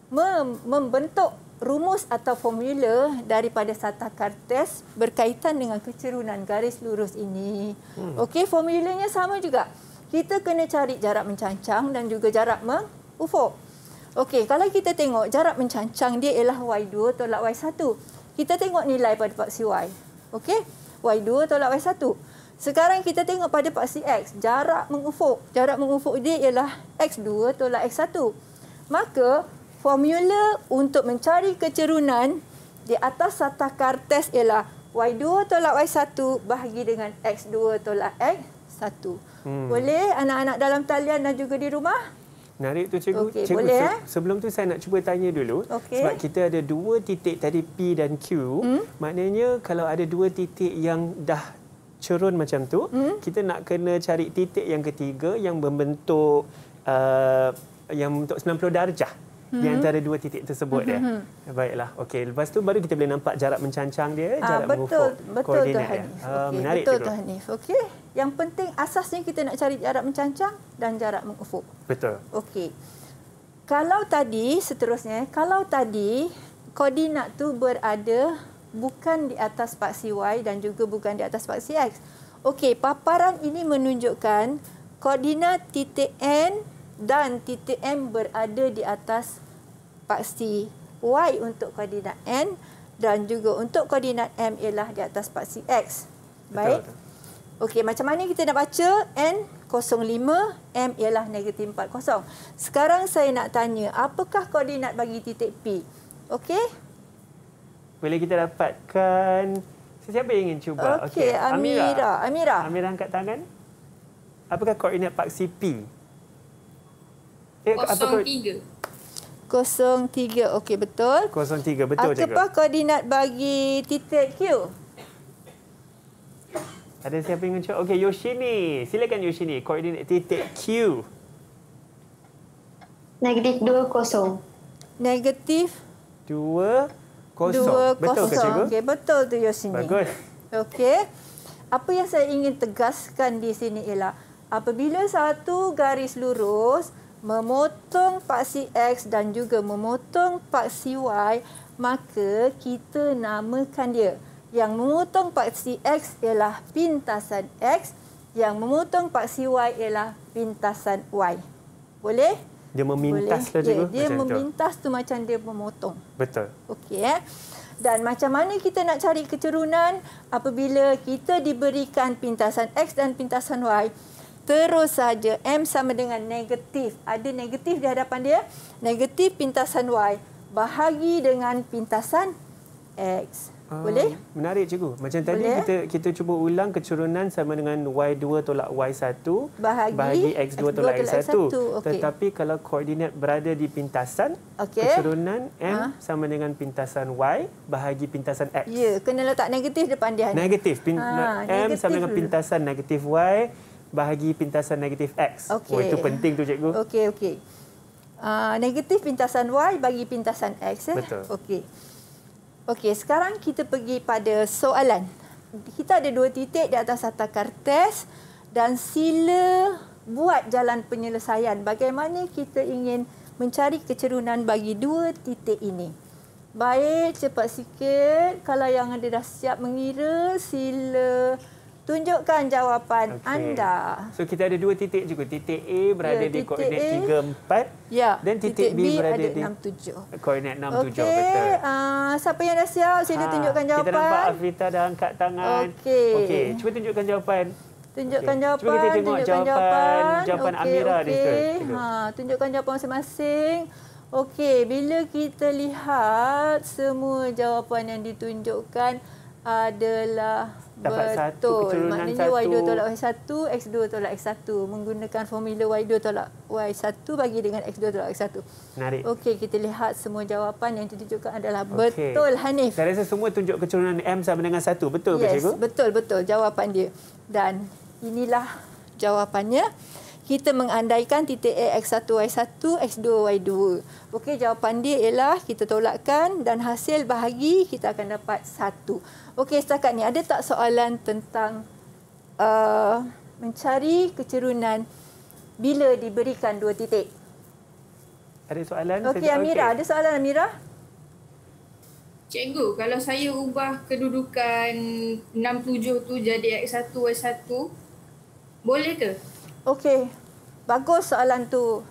mem membentuk rumus atau formula daripada sata kartes berkaitan dengan kecerunan garis lurus ini. Hmm. Okey, formulanya sama juga. Kita kena cari jarak mencancang dan juga jarak mengufuk. Okey, kalau kita tengok jarak mencancang dia ialah Y2 tolak Y1. Kita tengok nilai pada paksi Y. Okey. Y2 tolak Y1. Sekarang kita tengok pada paksi X, jarak mengufuk. Jarak mengufuk dia ialah X2 tolak X1. Maka formula untuk mencari kecerunan di atas sata kartes ialah Y2 tolak Y1 bahagi dengan X2 tolak X1. Hmm. Boleh anak-anak dalam talian dan juga di rumah? Menarik tu cikgu. Okay, cikgu boleh, se- eh? Sebelum tu saya nak cuba tanya dulu. Okay. Sebab kita ada dua titik tadi P dan Q. Hmm? Maknanya kalau ada dua titik yang dah curun macam tu, hmm? kita nak kena cari titik yang ketiga yang membentuk uh, yang untuk 90 darjah di hmm. antara dua titik tersebut hmm. dia. Baiklah. Okey, lepas tu baru kita boleh nampak jarak mencancang dia, ha, jarak betul, mengufuk betul koordinat. Betul, betul Tuan Hanif. Ah, menarik betul Tuan Okey. Yang penting asasnya kita nak cari jarak mencancang dan jarak mengufuk. Betul. Okey. Kalau tadi seterusnya, kalau tadi koordinat tu berada bukan di atas paksi Y dan juga bukan di atas paksi X. Okey, paparan ini menunjukkan koordinat titik N dan titik M berada di atas paksi Y untuk koordinat N dan juga untuk koordinat M ialah di atas paksi X. Baik. Okey, macam mana kita nak baca N 05, M ialah negatif 40. Sekarang saya nak tanya, apakah koordinat bagi titik P? Okey? Boleh kita dapatkan... Siapa yang ingin cuba? Okey, okay. Amira. Amira. Amira. Amira angkat tangan. Apakah koordinat paksi P? Eh, kosong tiga. Okey, betul. Kosong tiga, betul. Apa koordinat bagi titik Q? Ada siapa yang mencuba? Okey, Yoshini. Silakan Yoshini. Koordinat titik Q. Negatif dua kosong. Negatif? Dua kosong. Dua kosong. Betul ke, cikgu? Okey, betul tu Yoshini. Bagus. Okey. Apa yang saya ingin tegaskan di sini ialah apabila satu garis lurus memotong paksi X dan juga memotong paksi Y, maka kita namakan dia. Yang memotong paksi X ialah pintasan X, yang memotong paksi Y ialah pintasan Y. Boleh? Dia memintas lah juga. Dia macam memintas itu. tu macam dia memotong. Betul. Okey. Eh? Dan macam mana kita nak cari kecerunan? apabila kita diberikan pintasan X dan pintasan Y, terus saja M sama dengan negatif. Ada negatif di hadapan dia. Negatif pintasan Y bahagi dengan pintasan X. Ah, Boleh? Uh, menarik cikgu. Macam tadi Boleh? kita kita cuba ulang kecerunan sama dengan Y2 tolak Y1 bahagi, bahagi X2, X2 tolak, tolak X1. X1. Okay. Tetapi kalau koordinat berada di pintasan, okay. kecerunan M ha? sama dengan pintasan Y bahagi pintasan X. Ya, kena letak negatif depan dia. Negatif. ha, M negatif sama dengan pintasan negatif Y bahagi pintasan negatif X. Okay. Oh, itu penting tu cikgu. Okey, okey. Uh, negatif pintasan Y bagi pintasan X. Eh? Betul. Okey. Okey, sekarang kita pergi pada soalan. Kita ada dua titik di atas atas kartes dan sila buat jalan penyelesaian. Bagaimana kita ingin mencari kecerunan bagi dua titik ini. Baik, cepat sikit. Kalau yang ada dah siap mengira, sila... Tunjukkan jawapan okay. anda. So kita ada dua titik juga. Titik A berada ya, di koordinat A. 3, Ya. Dan titik, titik B, B berada di 6, 7. koordinat 6, okay. 7. siapa yang dah siap? Sila ha. tunjukkan jawapan. Kita nampak Afrita dah angkat tangan. Okey. Okay. Cuba tunjukkan jawapan. Tunjukkan okay. jawapan. Cuba kita tengok tunjukkan jawapan. Jawapan, jawapan okay, Amira. Okay. Ha. Tunjukkan jawapan masing-masing. Okey. Bila kita lihat semua jawapan yang ditunjukkan adalah Dapat betul. Satu Maknanya Y2 tolak Y1, X2 tolak X1 menggunakan formula Y2 tolak Y1 bagi dengan X2 tolak X1. Menarik. Okey, kita lihat semua jawapan yang ditunjukkan adalah okay. betul Hanif. Saya rasa semua tunjuk kecerunan M sama dengan 1. Betul yes, ke cikgu? betul-betul jawapan dia. Dan inilah jawapannya kita mengandaikan titik A X1, Y1, X2, Y2. Okey, jawapan dia ialah kita tolakkan dan hasil bahagi kita akan dapat 1. Okey, setakat ni ada tak soalan tentang uh, mencari kecerunan bila diberikan dua titik? Ada soalan? Okey, Amira. Okay. Ada soalan, Amira? Cikgu, kalau saya ubah kedudukan 67 tu jadi X1, Y1, boleh ke? Okey. Bagus soalan tu,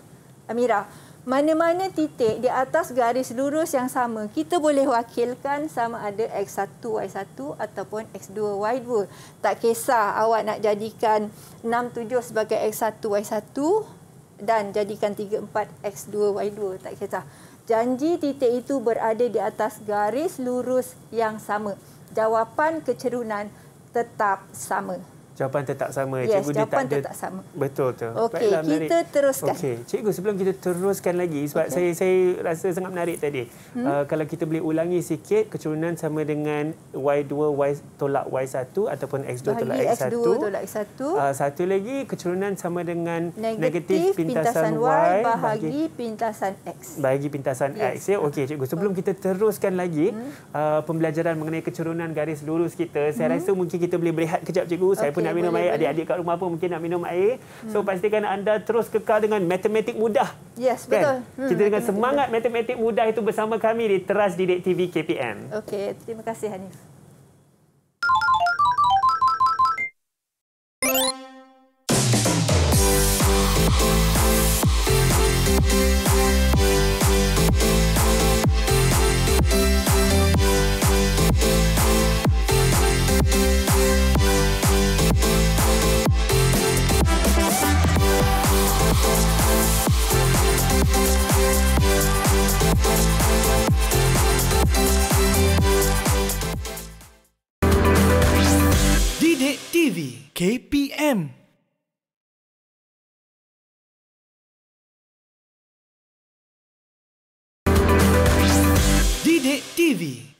Amira. Mana-mana titik di atas garis lurus yang sama, kita boleh wakilkan sama ada X1, Y1 ataupun X2, Y2. Tak kisah awak nak jadikan 6, 7 sebagai X1, Y1 dan jadikan 3, 4, X2, Y2. Tak kisah. Janji titik itu berada di atas garis lurus yang sama. Jawapan kecerunan tetap sama jawapan tetap sama. Yes, cikgu jawapan dia tetap ada... sama. Betul tu. Okey, kita teruskan. Okey, cikgu sebelum kita teruskan lagi sebab okay. saya saya rasa sangat menarik tadi. Hmm? Uh, kalau kita boleh ulangi sikit keturunan sama dengan Y2 Y tolak Y1 ataupun X2 Bahagi tolak X1. X2 tolak X1. Uh, satu lagi keturunan sama dengan negatif, negatif pintasan, pintasan Y bahagi, bahagi pintasan X. Bahagi pintasan yes. X ya. Okey, cikgu sebelum kita teruskan lagi hmm? uh, pembelajaran mengenai keturunan garis lurus kita, saya hmm? rasa mungkin kita boleh berehat kejap cikgu. Saya okay. pun nak minum boleh, air, adik-adik kat rumah pun mungkin nak minum air. Hmm. So pastikan anda terus kekal dengan matematik mudah. Yes, kan? betul. Hmm, Kita dengan semangat matematik mudah itu bersama kami di Teras Didik TV KPM. Okey, terima kasih Hanif.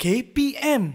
KPM.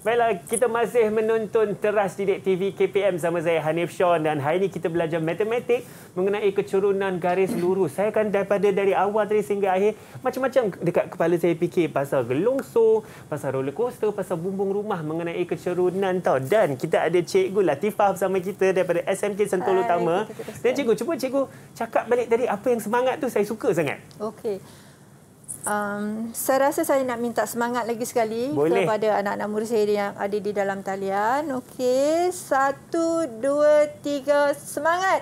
Baiklah, kita masih menonton Teras Didik TV KPM sama saya Hanif Sean dan hari ini kita belajar matematik mengenai kecurunan garis lurus. Saya kan daripada dari awal tadi sehingga akhir macam-macam dekat kepala saya fikir pasal gelongso, pasal roller coaster, pasal bumbung rumah mengenai kecurunan tau. Dan kita ada cikgu Latifah bersama kita daripada SMK Sentul Hai, Utama. Kita, kita, kita, kita. Dan cikgu, cuba cikgu cakap balik tadi apa yang semangat tu saya suka sangat. Okey. Um, saya rasa saya nak minta semangat lagi sekali Boleh. kepada anak-anak murid saya yang ada di dalam talian. Okey, satu, dua, tiga, semangat!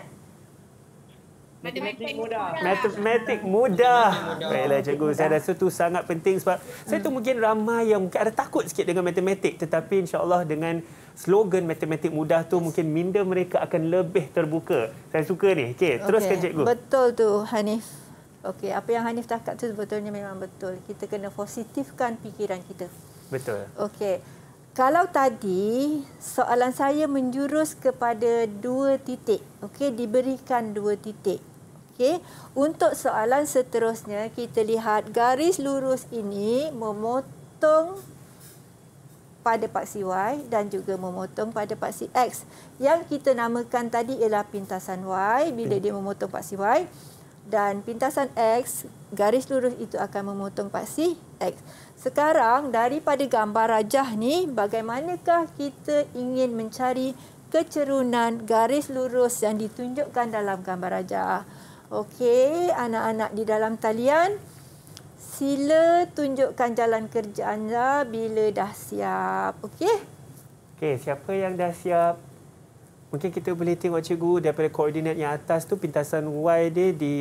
Matematik mudah. Matematik mudah. Baiklah, cikgu. Muda. Saya rasa itu sangat penting sebab hmm. saya tu mungkin ramai yang mungkin ada takut sikit dengan matematik. Tetapi insyaAllah dengan slogan matematik mudah tu mungkin minda mereka akan lebih terbuka. Saya suka ni. Okey, teruskan okay. cikgu. Betul tu, Hanif. Okey, apa yang Hanif cakap tu sebetulnya memang betul. Kita kena positifkan fikiran kita. Betul. Okey. Kalau tadi soalan saya menjurus kepada dua titik. Okey, diberikan dua titik. Okey, untuk soalan seterusnya kita lihat garis lurus ini memotong pada paksi Y dan juga memotong pada paksi X. Yang kita namakan tadi ialah pintasan Y bila hmm. dia memotong paksi Y dan pintasan X, garis lurus itu akan memotong paksi X. Sekarang daripada gambar rajah ni, bagaimanakah kita ingin mencari kecerunan garis lurus yang ditunjukkan dalam gambar rajah? Okey, anak-anak di dalam talian, sila tunjukkan jalan kerja anda bila dah siap. Okey? Okey, siapa yang dah siap Mungkin kita boleh tengok cikgu daripada koordinat yang atas tu pintasan Y dia di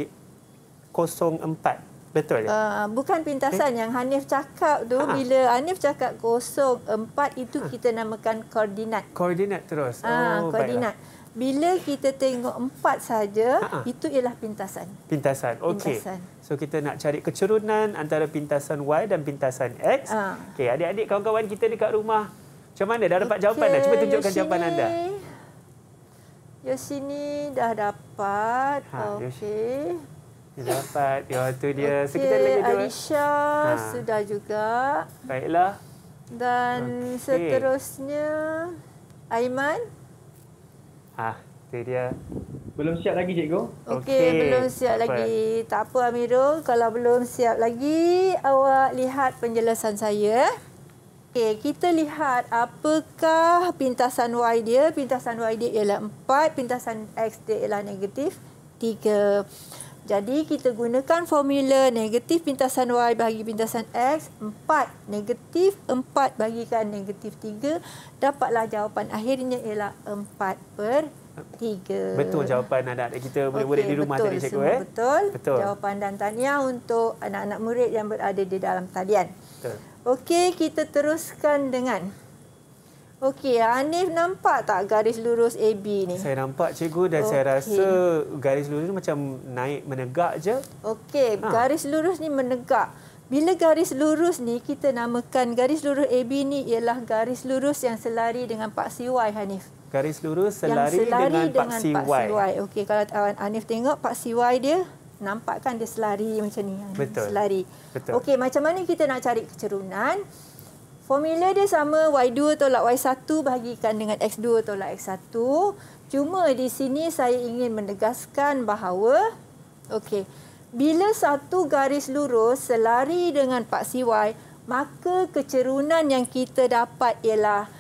04. Betul tak? Ya? uh, ah, bukan pintasan okay. Eh? yang Hanif cakap tu ha. bila Hanif cakap 04 itu ha. kita namakan koordinat. Koordinat terus. Ha, oh, koordinat. Baiklah. Bila kita tengok empat saja itu ialah pintasan. Pintasan. Okey. So kita nak cari kecerunan antara pintasan Y dan pintasan X. Ha. Okey, adik-adik kawan-kawan kita dekat rumah. Macam mana dah dapat okay. jawapan dah? Cuba tunjukkan Yoshini. jawapan anda. Yang sini dah dapat. Ha, Okey. Dah dapat. Ya, tu dia. Okay, so, kita lagi eh. Alicia ha. sudah juga. Baiklah. Dan okay. seterusnya, Aiman. Ah, ha, tu dia. Belum siap lagi, cikgu. Okey, okay. belum siap tak lagi. Apa. Tak apa, Amirul. Kalau belum siap lagi, awak lihat penjelasan saya. Eh. Okey, kita lihat apakah pintasan Y dia. Pintasan Y dia ialah 4, pintasan X dia ialah negatif 3. Jadi kita gunakan formula negatif pintasan Y bagi pintasan X, 4 negatif 4 bahagikan negatif 3. Dapatlah jawapan akhirnya ialah 4 per 3. Betul jawapan anak-anak. Kita boleh murid okay, di rumah betul, tadi cikgu. Eh? Betul. betul. Jawapan dan tanya untuk anak-anak murid yang berada di dalam talian. Betul. Okey, kita teruskan dengan. Okey, Anif nampak tak garis lurus AB ni? Saya nampak cikgu dan okay. saya rasa garis lurus ni macam naik menegak je. Okey, ha. garis lurus ni menegak. Bila garis lurus ni kita namakan garis lurus AB ni ialah garis lurus yang selari dengan paksi Y Hanif. Garis lurus selari, selari dengan, dengan paksi, paksi Y. Y. Okey, kalau Anif tengok paksi Y dia nampak kan dia selari macam ni. Kan? Betul. Selari. Betul. Okey, macam mana kita nak cari kecerunan? Formula dia sama Y2 tolak Y1 bahagikan dengan X2 tolak X1. Cuma di sini saya ingin menegaskan bahawa, okey, bila satu garis lurus selari dengan paksi Y, maka kecerunan yang kita dapat ialah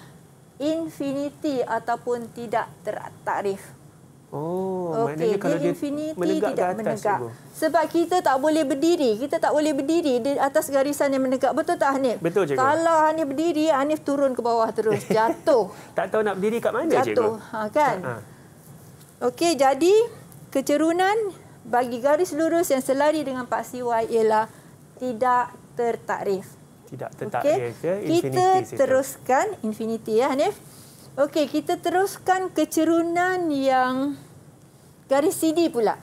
infinity ataupun tidak tertarif. Oh, okay. maknanya kalau dia, dia menegak tidak atas, menegak. Cikgu. Sebab kita tak boleh berdiri. Kita tak boleh berdiri di atas garisan yang menegak. Betul tak, Hanif? Betul, Cikgu. Kalau Hanif berdiri, Hanif turun ke bawah terus. Jatuh. tak tahu nak berdiri kat mana, jatuh. Cikgu. Jatuh. Ha, kan? Ha. ha. Okey, jadi kecerunan bagi garis lurus yang selari dengan paksi Y ialah tidak tertakrif. Tidak tertakrif. Okay. Ya, infinity, kita teruskan infinity, ya, Hanif. Okey, kita teruskan kecerunan yang garis CD pula.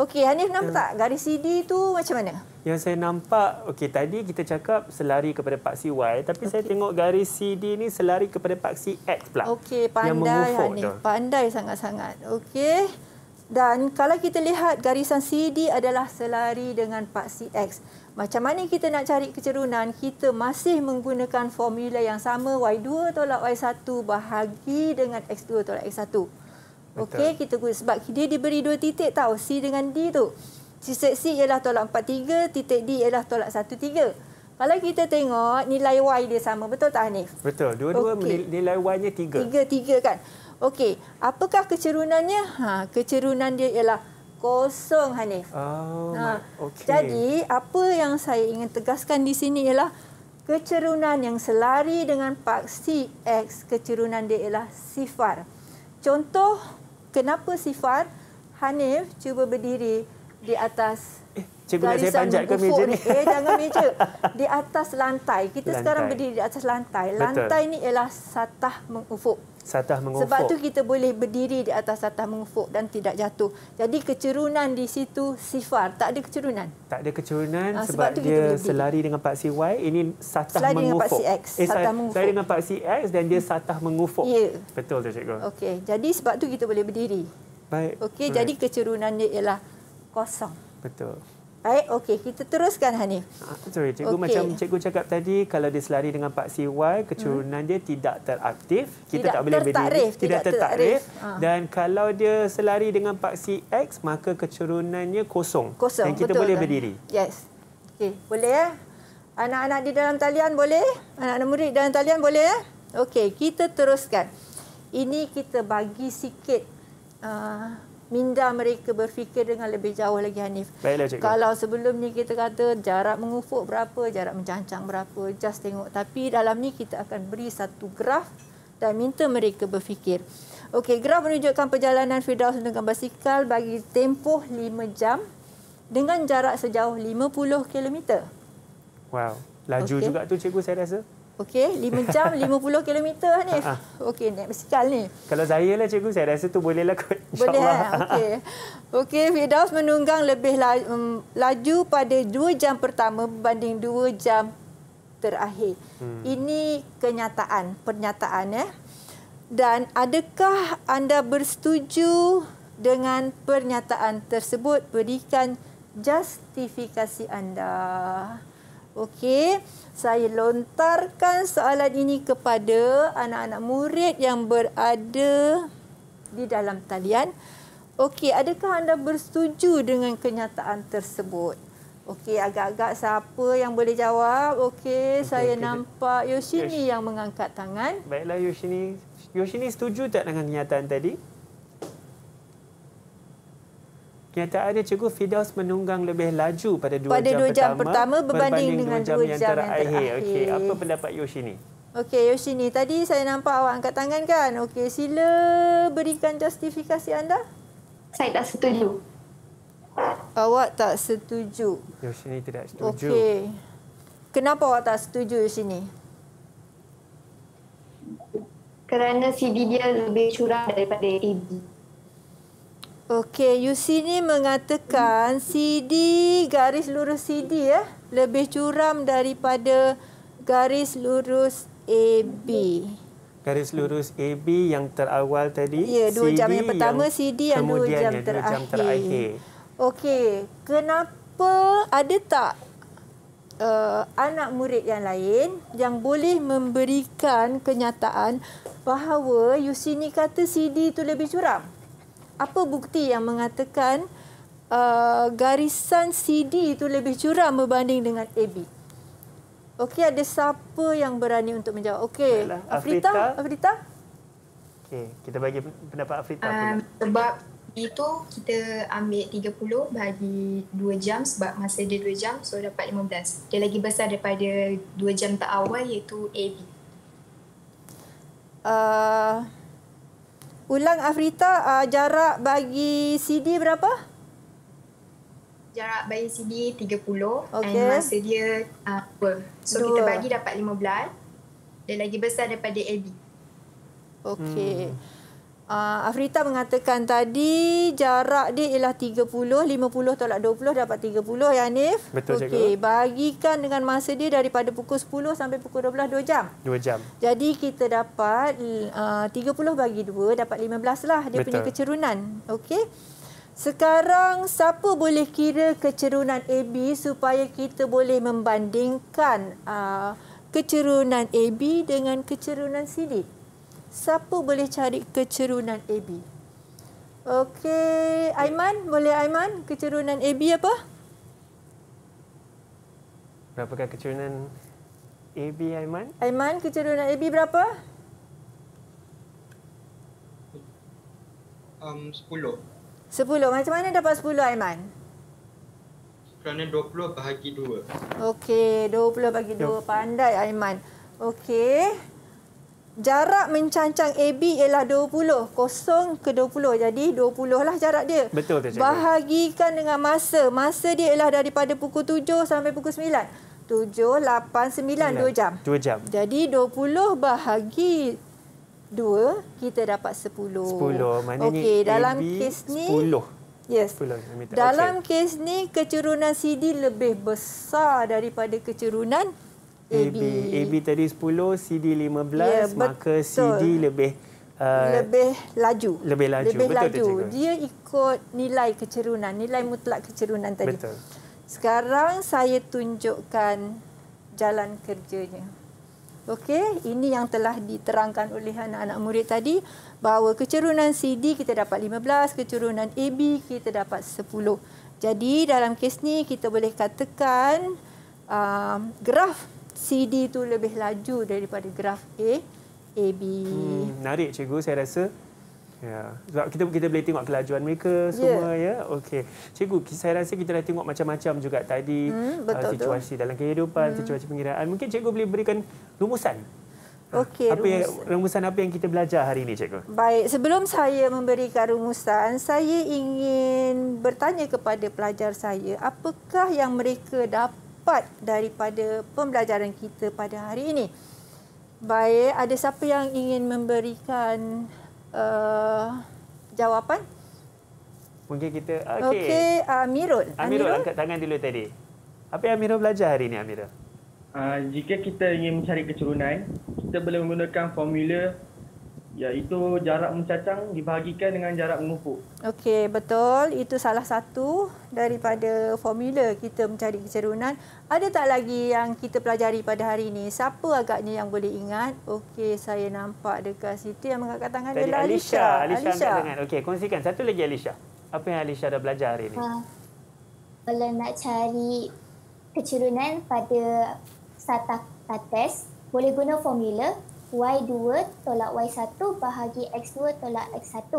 Okey, Hanif nampak yang, tak garis CD tu macam mana? Yang saya nampak, okey tadi kita cakap selari kepada paksi Y, tapi okay. saya tengok garis CD ni selari kepada paksi X pula. Okey, pandai Hanif, dah. pandai sangat-sangat. Okey. Dan kalau kita lihat garisan CD adalah selari dengan paksi X macam mana kita nak cari kecerunan kita masih menggunakan formula yang sama y2 tolak y1 bahagi dengan x2 tolak x1 okey kita guna sebab dia diberi dua titik tau c dengan d tu titik c ialah tolak 43 titik d ialah tolak 13 kalau kita tengok nilai y dia sama betul tak Hanif? Betul. Dua-dua okay. nilai y-nya 3. 3 3 kan. Okey, apakah kecerunannya? Ha, kecerunan dia ialah kosong Hanif. Oh, ha. okay. Jadi apa yang saya ingin tegaskan di sini ialah kecerunan yang selari dengan paksi X kecerunan dia ialah sifar. Contoh kenapa sifar Hanif cuba berdiri di atas Cikgu nak saya panjat ke meja ni? Eh, jangan meja. Di atas lantai. Kita lantai. sekarang berdiri di atas lantai. Lantai Betul. ni ialah satah mengufuk. Satah mengufuk. Sebab tu kita boleh berdiri di atas satah mengufuk dan tidak jatuh. Jadi kecerunan di situ sifar. Tak ada kecerunan. Tak ada kecerunan ha, ah, sebab, sebab dia selari dengan Pak Si Y. Ini eh, satah selari mengufuk. Selari dengan Pak Si X. Eh, satah selari dengan Pak Si X dan dia hmm. satah mengufuk. Ya. Betul tu cikgu. Okey. Jadi sebab tu kita boleh berdiri. Baik. Okey. Jadi kecerunannya ialah kosong. Betul. Baik, okey. Kita teruskan, Hanif. Sorry, ah, cikgu okay. macam cikgu cakap tadi, kalau dia selari dengan Pak CY, kecurunan hmm. dia tidak teraktif. Kita tidak tak boleh berdiri. Tidak, tidak tertakrif. Ha. Ah. Dan kalau dia selari dengan Pak Si X, maka kecurunannya kosong. Kosong, Dan kita betul boleh kan? berdiri. Yes. Okey, boleh ya? Anak-anak di dalam talian boleh? Anak-anak murid dalam talian boleh ya? Okey, kita teruskan. Ini kita bagi sikit... Uh, minda mereka berfikir dengan lebih jauh lagi Hanif. Baiklah cikgu. Kalau sebelum ni kita kata jarak mengufuk berapa, jarak mencancang berapa, just tengok. Tapi dalam ni kita akan beri satu graf dan minta mereka berfikir. Okey, graf menunjukkan perjalanan Firdaus dengan basikal bagi tempoh 5 jam dengan jarak sejauh 50 km. Wow, laju okay. juga tu cikgu saya rasa. Okey, 5 jam 50 km ni. Ah, ah. Okey, naik basikal ni. Kalau saya lah cikgu, saya rasa tu boleh lah kot. Boleh kan? Okey. Okey, Firdaus menunggang lebih mm, laju, pada 2 jam pertama berbanding 2 jam terakhir. Hmm. Ini kenyataan, pernyataan ya. Dan adakah anda bersetuju dengan pernyataan tersebut? Berikan justifikasi anda. Okey saya lontarkan soalan ini kepada anak-anak murid yang berada di dalam talian. Okey, adakah anda bersetuju dengan kenyataan tersebut? Okey, agak-agak siapa yang boleh jawab? Okey, okay, saya okay. nampak Yoshini Yosh. yang mengangkat tangan. Baiklah Yoshini. Yoshini setuju tak dengan kenyataan tadi? Kenyataannya cikgu Fidaus menunggang lebih laju pada 2 jam, jam pertama, pertama berbanding, berbanding dengan 2 jam, jam yang terakhir. terakhir. Okey, apa pendapat Yoshi Okey, Yoshi tadi saya nampak awak angkat tangan kan? Okey, sila berikan justifikasi anda. Saya tak setuju. Awak tak setuju. Yoshi tidak setuju. Okey. Kenapa awak tak setuju Yoshi ni? Kerana CD dia lebih curang daripada AB. Okey, UC ni mengatakan CD, garis lurus CD ya, lebih curam daripada garis lurus AB. Garis lurus AB yang terawal tadi? Ya, dua jam yang pertama, yang CD yang dua jam, jam terakhir. Okey, kenapa ada tak uh, anak murid yang lain yang boleh memberikan kenyataan bahawa UC ni kata CD itu lebih curam? apa bukti yang mengatakan uh, garisan CD itu lebih curam berbanding dengan AB? Okey, ada siapa yang berani untuk menjawab? Okey, Afrita. Afrita. Okey, kita bagi pendapat Afrita. Um, sebab itu kita ambil 30 bagi 2 jam sebab masa dia 2 jam so dapat 15. Dia lagi besar daripada 2 jam terawal iaitu AB. Uh, Ulang Afrita uh, jarak bagi CD berapa? Jarak bagi CD 30 okay. and masa dia uh, So 2. kita bagi dapat 15. Dia lagi besar daripada AB. Okey. Hmm. Uh, Afrita mengatakan tadi jarak dia ialah 30, 50 tolak 20 dapat 30 ya Anif. Betul okay. cikgu. Bagikan dengan masa dia daripada pukul 10 sampai pukul 12, 2 jam. 2 jam. Jadi kita dapat ah, uh, 30 bagi 2 dapat 15 lah dia Betul. punya kecerunan. Okey. Sekarang siapa boleh kira kecerunan AB supaya kita boleh membandingkan uh, kecerunan AB dengan kecerunan CD? siapa boleh cari kecerunan AB? Okey, Aiman, boleh Aiman kecerunan AB apa? Berapakah kecerunan AB Aiman? Aiman, kecerunan AB berapa? Um, 10. 10. Macam mana dapat 10 Aiman? Kerana 20 bahagi 2. Okey, 20 bahagi 2. 20. Pandai Aiman. Okey. Jarak mencancang AB ialah 20. Kosong ke 20. Jadi 20 lah jarak dia. Betul tu cikgu. Bahagikan dengan masa. Masa dia ialah daripada pukul 7 sampai pukul 9. 7, 8, 9. 2 jam. 2 jam. Jadi 20 bahagi 2, kita dapat 10. 10. Maknanya okay, dalam AB kes ni, Yes. Dalam okay. kes ni, kecerunan CD lebih besar daripada kecerunan AB. AB tadi 10, CD 15, ya, maka CD lebih... Uh, lebih laju. Lebih laju, lebih betul laju. Tu, Dia ikut nilai kecerunan, nilai mutlak kecerunan tadi. Betul. Sekarang saya tunjukkan jalan kerjanya. Okey, ini yang telah diterangkan oleh anak-anak murid tadi bahawa kecerunan CD kita dapat 15, kecerunan AB kita dapat 10. Jadi dalam kes ni kita boleh katakan uh, graf CD tu lebih laju daripada graf A, AB. Hmm, menarik cikgu, saya rasa. Ya. Sebab kita kita boleh tengok kelajuan mereka ya. semua ya. ya? Okey. Cikgu, saya rasa kita dah tengok macam-macam juga tadi hmm, uh, situasi tu. dalam kehidupan, hmm. situasi pengiraan. Mungkin cikgu boleh berikan rumusan. Ha, Okey, apa rumusan. Yang, rumusan apa yang kita belajar hari ini cikgu? Baik, sebelum saya memberikan rumusan, saya ingin bertanya kepada pelajar saya, apakah yang mereka dapat part daripada pembelajaran kita pada hari ini. Baik, ada siapa yang ingin memberikan uh, jawapan? Mungkin kita okey. Okey, uh, Amirul. Amirul angkat tangan dulu tadi. Apa yang Amirul belajar hari ini, Amirul? Uh, jika kita ingin mencari kecerunan, kita boleh menggunakan formula iaitu jarak mencacang dibahagikan dengan jarak mengumpuk. Okey, betul. Itu salah satu daripada formula kita mencari kecerunan. Ada tak lagi yang kita pelajari pada hari ini? Siapa agaknya yang boleh ingat? Okey, saya nampak dekat situ yang mengangkat tangan Tadi adalah Alicia. Alicia, Alicia. Okey, kongsikan. Satu lagi alisha. Apa yang alisha dah belajar hari ini? Ha. Kalau nak cari kecerunan pada satah tes, boleh guna formula y2 tolak y1 bahagi x2 tolak x1.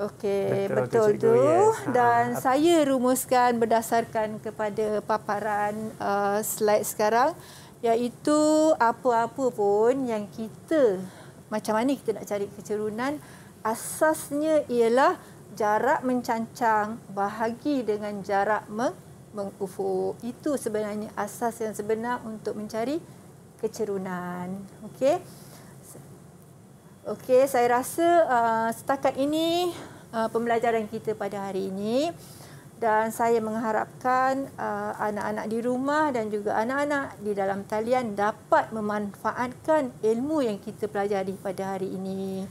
Okey, betul, tu. Ha, Dan ha. saya rumuskan berdasarkan kepada paparan uh, slide sekarang iaitu apa-apa pun yang kita macam mana kita nak cari kecerunan asasnya ialah jarak mencancang bahagi dengan jarak meng mengufuk. Itu sebenarnya asas yang sebenar untuk mencari kecerunan. Okey. Okey, saya rasa uh, setakat ini uh, pembelajaran kita pada hari ini dan saya mengharapkan uh, anak-anak di rumah dan juga anak-anak di dalam talian dapat memanfaatkan ilmu yang kita pelajari pada hari ini.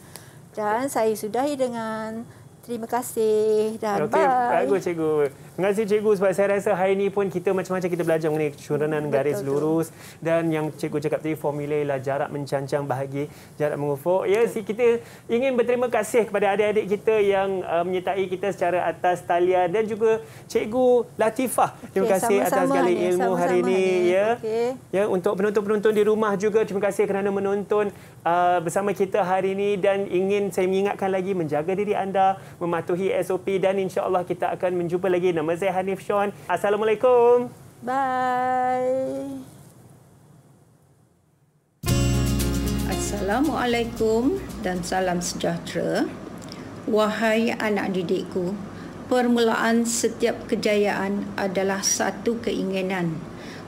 Dan saya sudahi dengan terima kasih dan okay. bye. Okey, bagus cikgu. Terima kasih cikgu sebab saya rasa hari ini pun kita macam-macam kita belajar mengenai kecurunan mm, garis Betul lurus dan yang cikgu cakap tadi formula ialah jarak mencancang bahagi jarak mengufuk. Ya, yes, kita ingin berterima kasih kepada adik-adik kita yang uh, menyertai kita secara atas talian dan juga cikgu Latifah. Terima okay, kasih atas segala ilmu sama-sama hari ini. Ya. Okay. ya, untuk penonton-penonton di rumah juga terima kasih kerana menonton uh, bersama kita hari ini dan ingin saya mengingatkan lagi menjaga diri anda, mematuhi SOP dan insya-Allah kita akan menjumpa lagi nama Mezeh Hanif Sean. Assalamualaikum. Bye. Assalamualaikum dan salam sejahtera. Wahai anak didikku, permulaan setiap kejayaan adalah satu keinginan.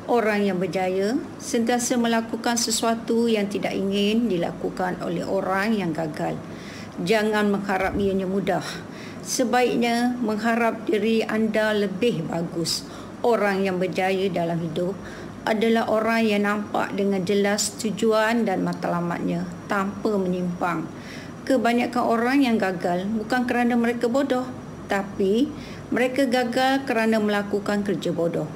Orang yang berjaya sentiasa melakukan sesuatu yang tidak ingin dilakukan oleh orang yang gagal. Jangan mengharap ianya mudah sebaiknya mengharap diri anda lebih bagus. Orang yang berjaya dalam hidup adalah orang yang nampak dengan jelas tujuan dan matlamatnya tanpa menyimpang. Kebanyakan orang yang gagal bukan kerana mereka bodoh, tapi mereka gagal kerana melakukan kerja bodoh.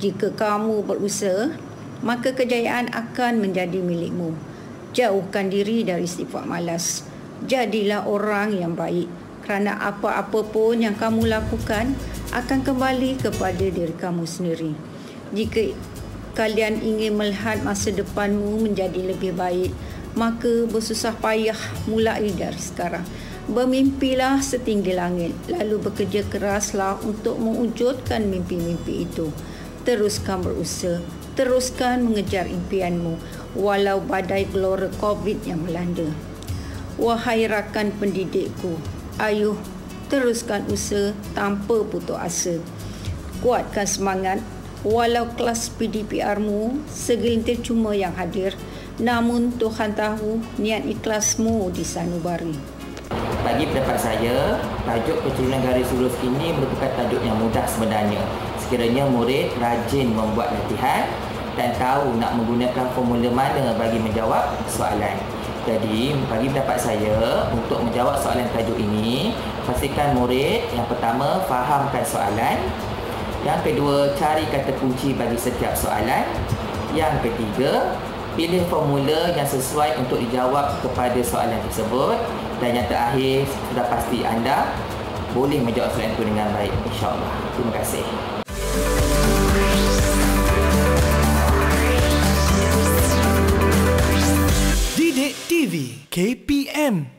Jika kamu berusaha, maka kejayaan akan menjadi milikmu. Jauhkan diri dari sifat malas. Jadilah orang yang baik kerana apa-apa pun yang kamu lakukan akan kembali kepada diri kamu sendiri. Jika kalian ingin melihat masa depanmu menjadi lebih baik, maka bersusah payah mulai dari sekarang. Bermimpilah setinggi langit, lalu bekerja keraslah untuk mewujudkan mimpi-mimpi itu. Teruskan berusaha, teruskan mengejar impianmu, walau badai gelora COVID yang melanda. Wahai rakan pendidikku, Ayuh, teruskan usaha tanpa putus asa. Kuatkan semangat walau kelas PDPRmu segelintir cuma yang hadir, namun Tuhan tahu niat ikhlasmu di sanubari. Bagi pendapat saya, tajuk keturunan garis lurus ini merupakan tajuk yang mudah sebenarnya. Sekiranya murid rajin membuat latihan dan tahu nak menggunakan formula mana bagi menjawab soalan. Jadi bagi pendapat saya untuk menjawab soalan tajuk ini Pastikan murid yang pertama fahamkan soalan Yang kedua cari kata kunci bagi setiap soalan Yang ketiga pilih formula yang sesuai untuk dijawab kepada soalan tersebut Dan yang terakhir sudah pasti anda boleh menjawab soalan itu dengan baik InsyaAllah Terima kasih TV, KPM